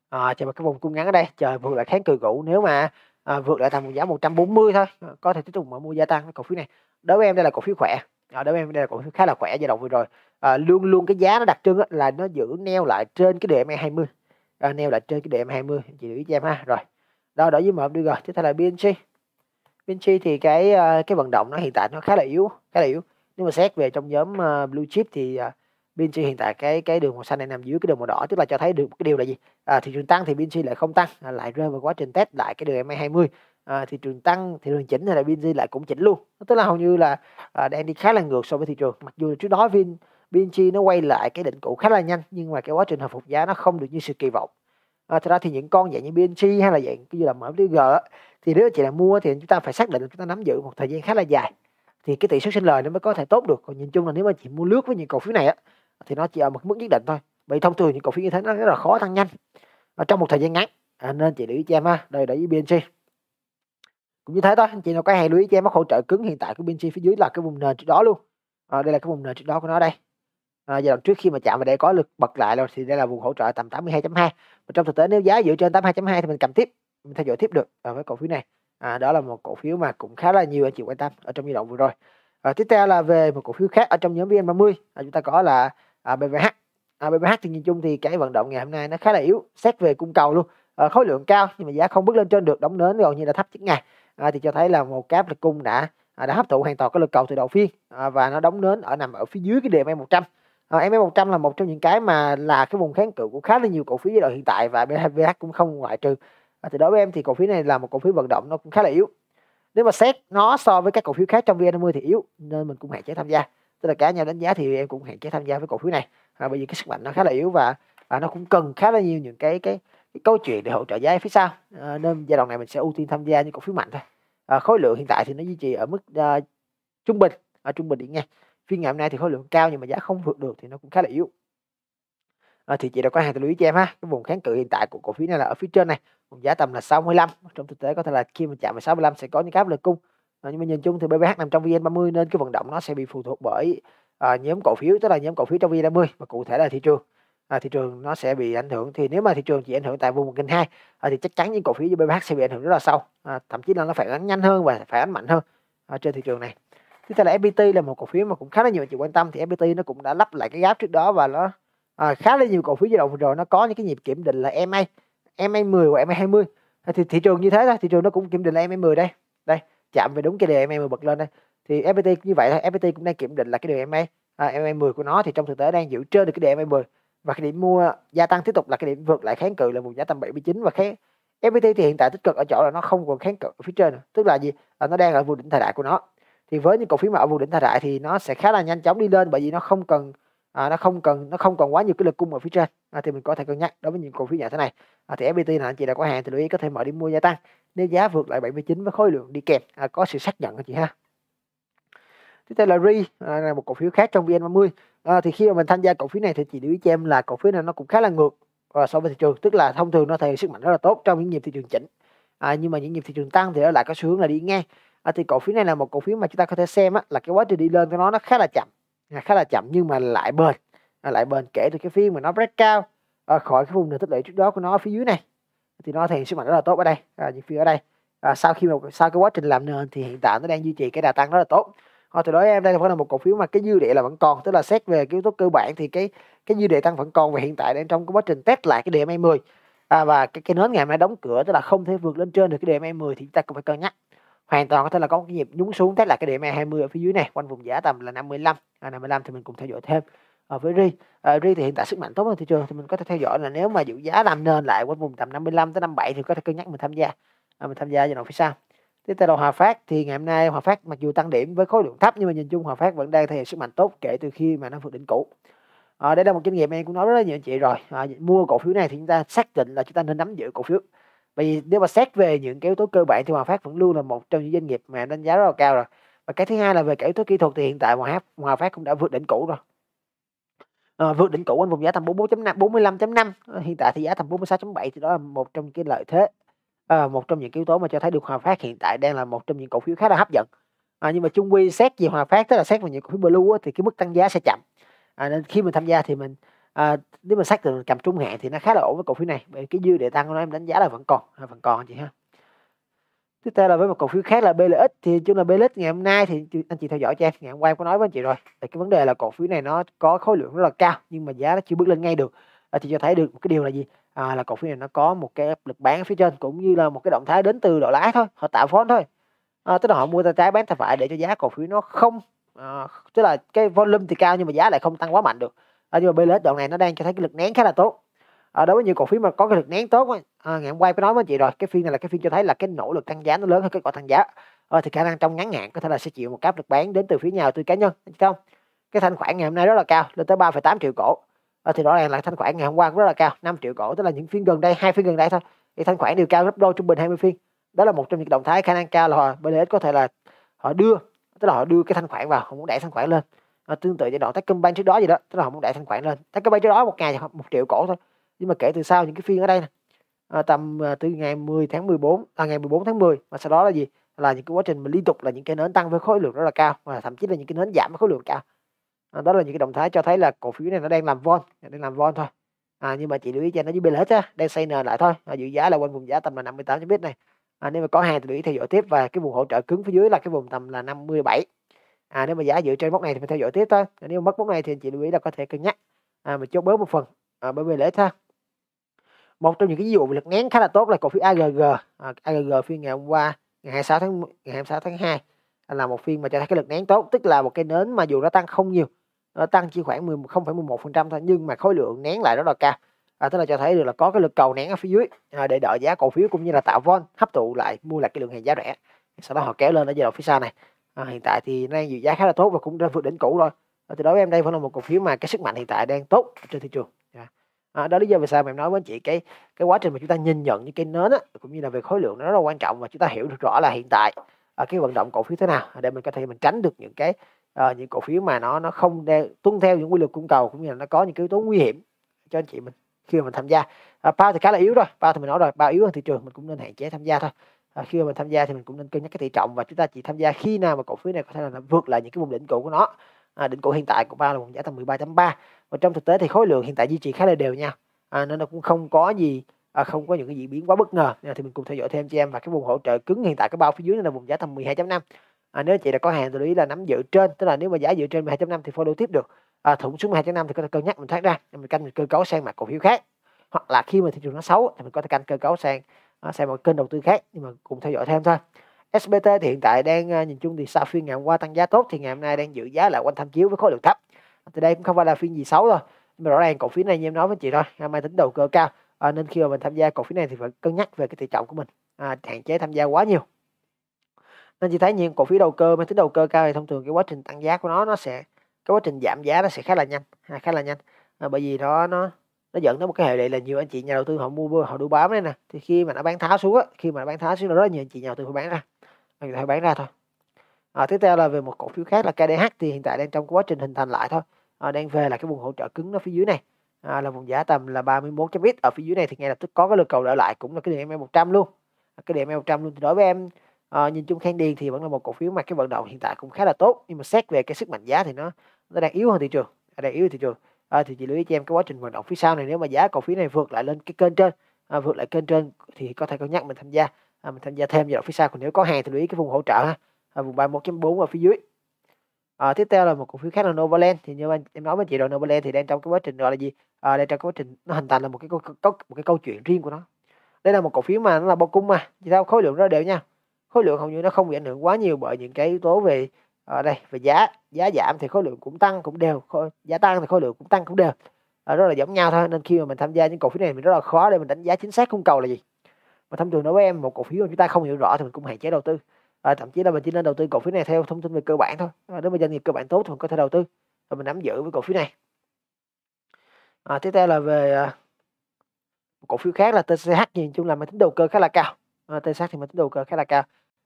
à, chờ một cái vòng cung ngắn ở đây chờ vượt lại kháng cự cũ nếu mà à, vượt lại tầm vùng giá 140 thôi có thể tiếp tục mở mua gia tăng cổ phiếu này đối với em đây là cổ phiếu khỏe à, đối với em đây là cổ khá là khỏe giai đoạn vừa rồi à, luôn luôn cái giá nó đặc trưng là nó giữ neo lại trên cái DME 20 à, neo lại trên cái DME 20 chị lưu ý cho em ha rồi đó đối với MWG tiếp theo là BNC BNC thì cái ờ, cái vận động nó hiện tại nó khá là yếu khá là yếu nhưng mà xét về trong nhóm ờ, blue chip thì BNC hiện tại cái cái đường màu xanh này nằm dưới cái đường màu đỏ tức là cho thấy được cái điều là gì à, thị trường tăng thì BNC lại không tăng lại rơi vào quá trình test lại cái đường MA20 à, thị trường tăng thị trường chỉnh thì là BNG lại cũng chỉnh luôn tức là hầu như là à, đang đi khá là ngược so với thị trường mặc dù trước đó Vin BNG nó quay lại cái định cũ khá là nhanh nhưng mà cái quá trình hồi phục giá nó không được như sự kỳ vọng à, thật ra thì những con dạng như BNG hay là dạng như là MWG thì nếu chị là mua thì chúng ta phải xác định chúng ta nắm giữ một thời gian khá là dài thì cái tỷ suất sinh lời nó mới có thể tốt được còn nhìn chung là nếu mà chị mua lướt với những cổ phiếu này á, thì nó chỉ ở một mức nhất định thôi bởi thông thường những cổ phiếu như thế nó rất là khó tăng nhanh và trong một thời gian ngắn à, nên chị lưu ý cho em ha đây là với BNG cũng như thế thôi anh chị nào có hàng lưu ý cho em mắc hỗ trợ cứng hiện tại của pin phía dưới là cái vùng nền trước đó luôn à, đây là cái vùng nền trước đó của nó đây à, giai đoạn trước khi mà chạm vào đây có lực bật lại rồi thì đây là vùng hỗ trợ tầm 82.2 và trong thực tế nếu giá dựa trên 82.2 thì mình cầm tiếp mình theo dõi tiếp được à, với cổ phiếu này à, đó là một cổ phiếu mà cũng khá là nhiều anh chị quan tâm ở trong giai đoạn vừa rồi à, tiếp theo là về một cổ phiếu khác ở trong nhóm VN30 à, chúng ta có là à, BVH à, BVH thì nhìn chung thì cái vận động ngày hôm nay nó khá là yếu xét về cung cầu luôn à, khối lượng cao nhưng mà giá không bước lên trên được đóng nến gần như là thấp trước ngày à, thì cho thấy là một cáp lực cung đã à, đã hấp thụ hoàn toàn cái lực cầu từ đầu phiên à, và nó đóng nến ở nằm ở phía dưới cái điểm em 100 à, MA 100 là một trong những cái mà là cái vùng kháng cự của khá là nhiều cổ phiếu giai đoạn hiện tại và BHVH cũng không ngoại trừ à, thì đối với em thì cổ phiếu này là một cổ phiếu vận động nó cũng khá là yếu nếu mà xét nó so với các cổ phiếu khác trong VN50 thì yếu nên mình cũng hạn chế tham gia tức là cá nhân đánh giá thì em cũng hạn chế tham gia với cổ phiếu này à, bởi vì cái sức mạnh nó khá là yếu và à, nó cũng cần khá là nhiều những cái cái cái câu chuyện để hỗ trợ giá phía sau à, nên giai đoạn này mình sẽ ưu tiên tham gia những cổ phiếu mạnh thôi à, khối lượng hiện tại thì nó duy trì ở mức à, trung bình ở trung bình điện nha phiên ngày hôm nay thì khối lượng cao nhưng mà giá không vượt được thì nó cũng khá là yếu à, thì chị đã có hàng lưu ý cho em ha cái vùng kháng cự hiện tại của cổ phiếu này là ở phía trên này vùng giá tầm là 65 trong thực tế có thể là khi mình chạm vào 65 sẽ có những cái lực cung à, nhưng mà nhìn chung thì BBH nằm trong VN30 nên cái vận động nó sẽ bị phụ thuộc bởi à, nhóm cổ phiếu tức là nhóm cổ phiếu trong VN30 và cụ thể là thị trường à, thị trường nó sẽ bị ảnh hưởng thì nếu mà thị trường chỉ ảnh hưởng tại vùng kênh hai à, thì chắc chắn những cổ phiếu như BBH sẽ bị ảnh hưởng rất là sâu à, thậm chí là nó phải gắn nhanh hơn và phải gắn mạnh hơn à, trên thị trường này tiếp theo là FPT là một cổ phiếu mà cũng khá là nhiều chị quan tâm thì FPT nó cũng đã lắp lại cái gáp trước đó và nó à, khá là nhiều cổ phiếu giai đoạn vừa rồi nó có những cái nhịp kiểm định là MA MA 10 và MA 20 à, thì thị trường như thế thôi thị trường nó cũng kiểm định là MA 10 đây đây chạm về đúng cái đề MA 10 bật lên đây thì FPT như vậy thôi FPT cũng đang kiểm định là cái đề MA à, MA 10 của nó thì trong thực tế đang giữ trên được cái đề MA 10 và cái điểm mua gia tăng tiếp tục là cái điểm vượt lại kháng cự là vùng giá tầm 79 và kháng FPT thì hiện tại tích cực ở chỗ là nó không còn kháng cự ở phía trên tức là gì là nó đang ở vùng đỉnh thời đại của nó thì với những cổ phiếu mà ở vùng đỉnh thời đại thì nó sẽ khá là nhanh chóng đi lên bởi vì nó không cần à, nó không cần nó không còn quá nhiều cái lực cung ở phía trên à, thì mình có thể cân nhắc đối với những cổ phiếu như thế này à, thì FPT là anh chị đã có hàng thì lưu ý có thể mở đi mua gia tăng nếu giá vượt lại 79 với khối lượng đi kèm à, có sự xác nhận anh chị ha tiếp theo là RE à, là một cổ phiếu khác trong VN30 à, thì khi mà mình tham gia cổ phiếu này thì chị để ý cho em là cổ phiếu này nó cũng khá là ngược à, so với thị trường tức là thông thường nó thể hiện sức mạnh rất là tốt trong những nhịp thị trường chỉnh à, nhưng mà những nhịp thị trường tăng thì nó lại có xu hướng là đi ngang à, thì cổ phiếu này là một cổ phiếu mà chúng ta có thể xem á, là cái quá trình đi lên của nó nó khá là chậm à, khá là chậm nhưng mà lại bền à, lại bền kể từ cái phiên mà nó break cao à, khỏi cái vùng nền tích lũy trước đó của nó phía dưới này thì nó thể hiện sức mạnh rất là tốt ở đây à, những phiên ở đây à, sau khi mà sau cái quá trình làm nền thì hiện tại nó đang duy trì cái đà tăng rất là tốt thôi thì nói em đây là vẫn là một cổ phiếu mà cái dư địa là vẫn còn tức là xét về cái yếu tố cơ bản thì cái cái dư địa tăng vẫn còn và hiện tại đang trong cái quá trình test lại cái điểm 20 à, và cái cái nến ngày hôm đóng cửa tức là không thể vượt lên trên được cái điểm 20 thì chúng ta cũng phải cân nhắc hoàn toàn có thể là có cái nhịp nhún xuống test lại cái điểm 20 ở phía dưới này quanh vùng giá tầm là 55 à, 55 thì mình cùng theo dõi thêm ở ờ, với ri à, ri thì hiện tại sức mạnh tốt hơn thị trường thì mình có thể theo dõi là nếu mà dự giá làm nền lại quanh vùng tầm 55 tới 57 thì có thể cân nhắc mình tham gia à, mình tham gia vào phía sau Tiếp theo là Hòa Phát thì ngày hôm nay Hòa Phát mặc dù tăng điểm với khối lượng thấp nhưng mà nhìn chung Hòa Phát vẫn đang thể hiện sức mạnh tốt kể từ khi mà nó vượt đỉnh cũ. À, đây là một kinh nghiệm em cũng nói rất là nhiều anh chị rồi. À, mua cổ phiếu này thì chúng ta xác định là chúng ta nên nắm giữ cổ phiếu. Bởi vì nếu mà xét về những cái yếu tố cơ bản thì Hòa Phát vẫn luôn là một trong những doanh nghiệp mà em đánh giá rất là cao rồi. Và cái thứ hai là về cái yếu tố kỹ thuật thì hiện tại Hòa, Phát, Hòa Phát cũng đã vượt đỉnh cũ rồi. À, vượt đỉnh cũ quanh vùng giá tầm 44.5 45.5 hiện tại thì giá tầm 46.7 thì đó là một trong những cái lợi thế Ờ, một trong những yếu tố mà cho thấy được Hòa Phát hiện tại đang là một trong những cổ phiếu khá là hấp dẫn. À, nhưng mà chung quy xét về Hòa Phát tức là xét về những cổ phiếu blue á, thì cái mức tăng giá sẽ chậm. À, nên khi mình tham gia thì mình à, nếu mà xác định mình cầm trung hạn thì nó khá là ổn với cổ phiếu này. Bởi cái dư để tăng của nó em đánh giá là vẫn còn, à, vẫn còn chị ha. Tiếp theo là với một cổ phiếu khác là BLX thì chung là BLX ngày hôm nay thì anh chị theo dõi cho em, ngày hôm qua em có nói với anh chị rồi. Thì cái vấn đề là cổ phiếu này nó có khối lượng rất là cao nhưng mà giá nó chưa bước lên ngay được Ờ, thì cho thấy được một cái điều là gì à, là cổ phiếu này nó có một cái áp lực bán phía trên cũng như là một cái động thái đến từ đội lái thôi họ tạo phone thôi à, tức là họ mua tay trái bán tay phải để cho giá cổ phiếu nó không à, tức là cái volume thì cao nhưng mà giá lại không tăng quá mạnh được à, nhưng mà BLS đoạn này nó đang cho thấy cái lực nén khá là tốt à, đối với những cổ phiếu mà có cái lực nén tốt ấy, à, ngày hôm qua có nói với chị rồi cái phiên này là cái phiên cho thấy là cái nỗ lực tăng giá nó lớn hơn cái gọi tăng giá à, thì khả năng trong ngắn hạn có thể là sẽ chịu một áp lực bán đến từ phía nhà đầu tư cá nhân thấy không cái thanh khoản ngày hôm nay rất là cao lên tới 3,8 triệu cổ Ờ, thì rõ ràng là thanh khoản ngày hôm qua cũng rất là cao 5 triệu cổ tức là những phiên gần đây hai phiên gần đây thôi thì thanh khoản đều cao gấp đôi trung bình 20 phiên đó là một trong những động thái khả năng cao là họ BDS có thể là họ đưa tức là họ đưa cái thanh khoản vào họ muốn đẩy thanh khoản lên à, tương tự giai đoạn Techcombank trước đó gì đó tức là họ muốn đẩy thanh khoản lên Techcombank trước đó một ngày một triệu cổ thôi nhưng mà kể từ sau những cái phiên ở đây này, à, ờ, tầm à, từ ngày 10 tháng 14 à, ngày 14 tháng 10 mà sau đó là gì là những cái quá trình mà liên tục là những cái nến tăng với khối lượng rất là cao và thậm chí là những cái nến giảm với khối lượng cao à, đó là những cái động thái cho thấy là cổ phiếu này nó đang làm vol đang làm vol thôi à, nhưng mà chị lưu ý cho nó dưới bên hết á đang xây nền lại thôi à, giữ giá là quanh vùng giá tầm là 58 cho biết này à, nếu mà có hàng thì lưu ý theo dõi tiếp và cái vùng hỗ trợ cứng phía dưới là cái vùng tầm là 57 à, nếu mà giá dựa trên mốc này thì mình theo dõi tiếp thôi à, nếu mà mất mốc này thì chị lưu ý là có thể cân nhắc à, mình chốt bớt một phần à, bởi vì lễ thôi một trong những cái ví dụ lực nén khá là tốt là cổ phiếu AGG à, AGG phiên ngày hôm qua ngày 26 tháng ngày 26 tháng 2 là một phiên mà cho thấy cái lực nén tốt tức là một cái nến mà dù nó tăng không nhiều nó ờ, tăng chỉ khoảng 10, 0,11% thôi nhưng mà khối lượng nén lại rất là cao à, tức là cho thấy được là có cái lực cầu nén ở phía dưới à, để đợi giá cổ phiếu cũng như là tạo von hấp thụ lại mua lại cái lượng hàng giá rẻ sau đó họ kéo lên ở giai đoạn phía sau này à, hiện tại thì đang giữ giá khá là tốt và cũng đã vượt đỉnh cũ rồi à, thì đối với em đây vẫn là một cổ phiếu mà cái sức mạnh hiện tại đang tốt trên thị trường dạ. à, đó lý do vì sao mà em nói với anh chị cái cái quá trình mà chúng ta nhìn nhận những cái nến á, cũng như là về khối lượng nó rất là quan trọng và chúng ta hiểu được rõ là hiện tại à, cái vận động cổ phiếu thế nào để mình có thể mình tránh được những cái uh, những cổ phiếu mà nó nó không đeo, tuân theo những quy luật cung cầu cũng như là nó có những yếu tố nguy hiểm cho anh chị mình khi mà mình tham gia à, ờ, bao thì khá là yếu rồi bao thì mình nói rồi bao yếu hơn thị trường mình cũng nên hạn chế tham gia thôi à, khi mà mình tham gia thì mình cũng nên cân nhắc cái tỷ trọng và chúng ta chỉ tham gia khi nào mà cổ phiếu này có thể là vượt lại những cái vùng đỉnh cũ của nó à, đỉnh cũ hiện tại của bao là vùng giá tầm 13.3 và trong thực tế thì khối lượng hiện tại duy trì khá là đều nha à, nên nó cũng không có gì à, không có những cái diễn biến quá bất ngờ nên thì mình cùng theo dõi thêm cho em và cái vùng hỗ trợ cứng hiện tại cái bao phía dưới là vùng giá tầm 12.5 à, nếu chị đã có hàng thì lưu ý là nắm giữ trên tức là nếu mà giá dự trên 12.5 thì follow tiếp được à, thủng xuống 12.5 thì có thể cân nhắc mình thoát ra mình canh cơ cấu sang mặt cổ phiếu khác hoặc là khi mà thị trường nó xấu thì mình có thể canh cơ cấu sang à, sang một kênh đầu tư khác nhưng mà cùng theo dõi thêm thôi SBT thì hiện tại đang à, nhìn chung thì sau phiên ngày hôm qua tăng giá tốt thì ngày hôm nay đang giữ giá lại quanh tham chiếu với khối lượng thấp à, từ đây cũng không phải là phiên gì xấu rồi nhưng mà rõ ràng cổ phiếu này như em nói với chị thôi, ngày mai tính đầu cơ cao à, nên khi mà mình tham gia cổ phiếu này thì phải cân nhắc về cái tỷ trọng của mình à, hạn chế tham gia quá nhiều nên chị thấy những cổ phiếu đầu cơ mang tính đầu cơ cao thì thông thường cái quá trình tăng giá của nó nó sẽ cái quá trình giảm giá nó sẽ khá là nhanh khá là nhanh à, bởi vì đó nó nó dẫn tới một cái hệ lụy là nhiều anh chị nhà đầu tư họ mua họ đu bám đây nè thì khi mà nó bán tháo xuống á khi mà nó bán tháo xuống là rất là nhiều anh chị nhà đầu tư phải bán ra phải bán ra thôi à, tiếp theo là về một cổ phiếu khác là KDH thì hiện tại đang trong quá trình hình thành lại thôi à, đang về là cái vùng hỗ trợ cứng nó phía dưới này à, là vùng giá tầm là 31.x ở phía dưới này thì ngay lập tức có cái lực cầu đỡ lại cũng là cái điểm M100 luôn cái điểm M100 luôn thì đối với em à, nhìn chung Khang Điền thì vẫn là một cổ phiếu mà cái vận động hiện tại cũng khá là tốt nhưng mà xét về cái sức mạnh giá thì nó nó đang yếu hơn thị trường à, đang yếu hơn thị trường à, thì chị lưu ý cho em cái quá trình vận động phía sau này nếu mà giá cổ phiếu này vượt lại lên cái kênh trên à, vượt lại kênh trên thì có thể cân nhắc mình tham gia à, mình tham gia thêm giai đoạn phía sau còn nếu có hàng thì lưu ý cái vùng hỗ trợ ha à, vùng 31.4 ở phía dưới à, tiếp theo là một cổ phiếu khác là Novaland thì như anh em nói với chị rồi Novaland thì đang trong cái quá trình gọi là gì à, đang trong cái quá trình nó hình thành là một cái câu một cái câu chuyện riêng của nó đây là một cổ phiếu mà nó là bao cung mà vì sao khối lượng rất đều nha khối lượng hầu như nó không bị ảnh hưởng quá nhiều bởi những cái yếu tố về ở ờ, đây về giá giá giảm thì khối lượng cũng tăng cũng đều khối, giá tăng thì khối lượng cũng tăng cũng đều à, rất là giống nhau thôi nên khi mà mình tham gia những cổ phiếu này mình rất là khó để mình đánh giá chính xác cung cầu là gì mà thông thường đối với em một cổ phiếu mà chúng ta không hiểu rõ thì mình cũng hạn chế đầu tư à, thậm chí là mình chỉ nên đầu tư cổ phiếu này theo thông tin về cơ bản thôi à, nếu mà doanh nghiệp cơ bản tốt thì mình có thể đầu tư và mình nắm giữ với cổ phiếu này à, tiếp theo là về à, cổ phiếu khác là TCH nhìn chung là máy tính đầu cơ khá là cao à, TCH thì máy tính đầu cơ khá là cao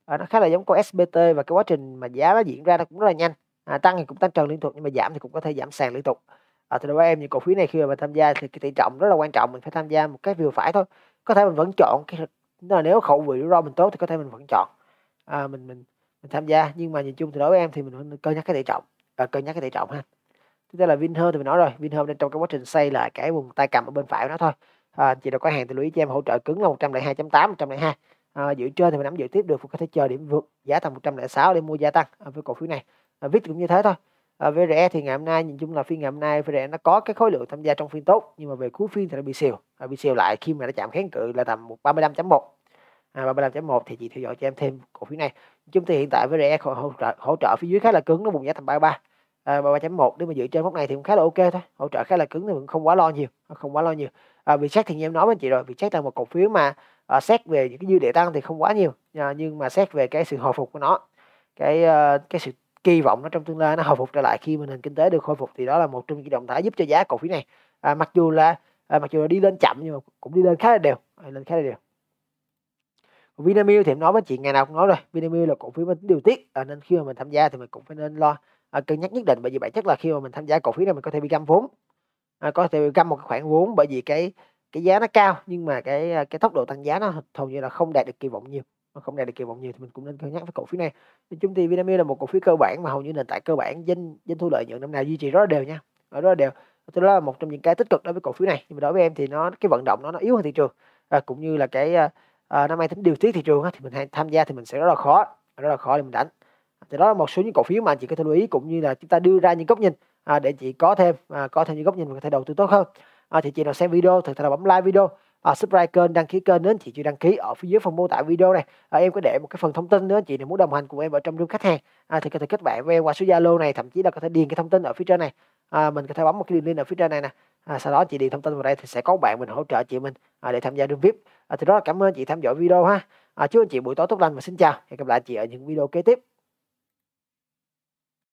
à, nó khá là giống con SBT và cái quá trình mà giá nó diễn ra nó cũng rất là nhanh à, tăng thì cũng tăng trần liên tục nhưng mà giảm thì cũng có thể giảm sàn liên tục à, thì đối với em những cổ phiếu này khi mà tham gia thì cái tỷ trọng rất là quan trọng mình phải tham gia một cái vừa phải thôi có thể mình vẫn chọn cái là nếu khẩu vị rủi ro mình tốt thì có thể mình vẫn chọn à, mình mình mình tham gia nhưng mà nhìn chung thì đối với em thì mình cân nhắc cái tỷ trọng à, cân nhắc cái tỷ trọng ha thứ nhất là Vinhome thì mình nói rồi Vinhome đang trong cái quá trình xây lại cái vùng tay cầm ở bên phải của nó thôi à, chị đã có hàng thì lưu ý cho em hỗ trợ cứng là 102.8 102 à, ờ, giữ trên thì mình nắm giữ tiếp được và có thể chờ điểm vượt giá tầm 106 để mua gia tăng à, với cổ phiếu này à, ờ, VIX cũng như thế thôi à, ờ, VRE thì ngày hôm nay nhìn chung là phiên ngày hôm nay VRE nó có cái khối lượng tham gia trong phiên tốt nhưng mà về cuối phiên thì nó bị siêu à, bị siêu lại khi mà nó chạm kháng cự là tầm 35.1 à, 35.1 thì chị theo dõi cho em thêm cổ phiếu này chúng chung hiện tại với e hỗ, hỗ trợ hỗ trợ phía dưới khá là cứng nó vùng giá tầm 33 à, 33.1 nếu mà dự trên mốc này thì cũng khá là ok thôi hỗ trợ khá là cứng thì cũng không quá lo nhiều không quá lo nhiều à, Vietjet thì như em nói với anh chị rồi vì Vietjet là một cổ phiếu mà à, xét về những cái dư địa tăng thì không quá nhiều à, nhưng mà xét về cái sự hồi phục của nó cái à, cái sự kỳ vọng nó trong tương lai nó hồi phục trở lại khi mà nền kinh tế được khôi phục thì đó là một trong những động thái giúp cho giá cổ phiếu này à, mặc dù là à, mặc dù là đi lên chậm nhưng mà cũng đi lên khá là đều à, lên khá là đều Vinamilk thì em nói với chị ngày nào cũng nói rồi Vinamilk là cổ phiếu mình điều tiết à, nên khi mà mình tham gia thì mình cũng phải nên lo à, cân nhắc nhất định bởi vì bản chất là khi mà mình tham gia cổ phiếu này mình có thể bị găm vốn à, có thể bị găm một khoản vốn bởi vì cái cái giá nó cao nhưng mà cái à, cái tốc độ tăng giá nó hầu như là không đạt được kỳ vọng nhiều nó không đạt được kỳ vọng nhiều thì mình cũng nên cân nhắc với cổ phiếu này nói chung thì Vinamilk là một cổ phiếu cơ bản mà hầu như nền tảng cơ bản doanh doanh thu lợi nhuận năm nào duy trì rất là đều nha rất là đều tôi đó là một trong những cái tích cực đối với cổ phiếu này nhưng mà đối với em thì nó cái vận động nó nó yếu hơn thị trường à, cũng như là cái à, à nó mang tính điều tiết thị trường á, thì mình hay tham gia thì mình sẽ rất là khó rất là khó để mình đánh thì đó là một số những cổ phiếu mà chị có thể lưu ý cũng như là chúng ta đưa ra những góc nhìn à, để chị có thêm à, có thêm những góc nhìn và có thể đầu tư tốt hơn à, thì chị nào xem video thực là bấm like video à, subscribe kênh đăng ký kênh đến chị chưa đăng ký ở phía dưới phần mô tả video này à, em có để một cái phần thông tin nữa chị nào muốn đồng hành cùng em ở trong room khách hàng à, thì có thể kết bạn với em qua số zalo này thậm chí là có thể điền cái thông tin ở phía trên này à, mình có thể bấm một cái đường link ở phía trên này nè à, sau đó chị điền thông tin vào đây thì sẽ có bạn mình hỗ trợ chị mình à, để tham gia room vip à, thì đó là cảm ơn chị tham dõi video ha à, chúc anh chị buổi tối tốt lành và xin chào hẹn gặp lại chị ở những video kế tiếp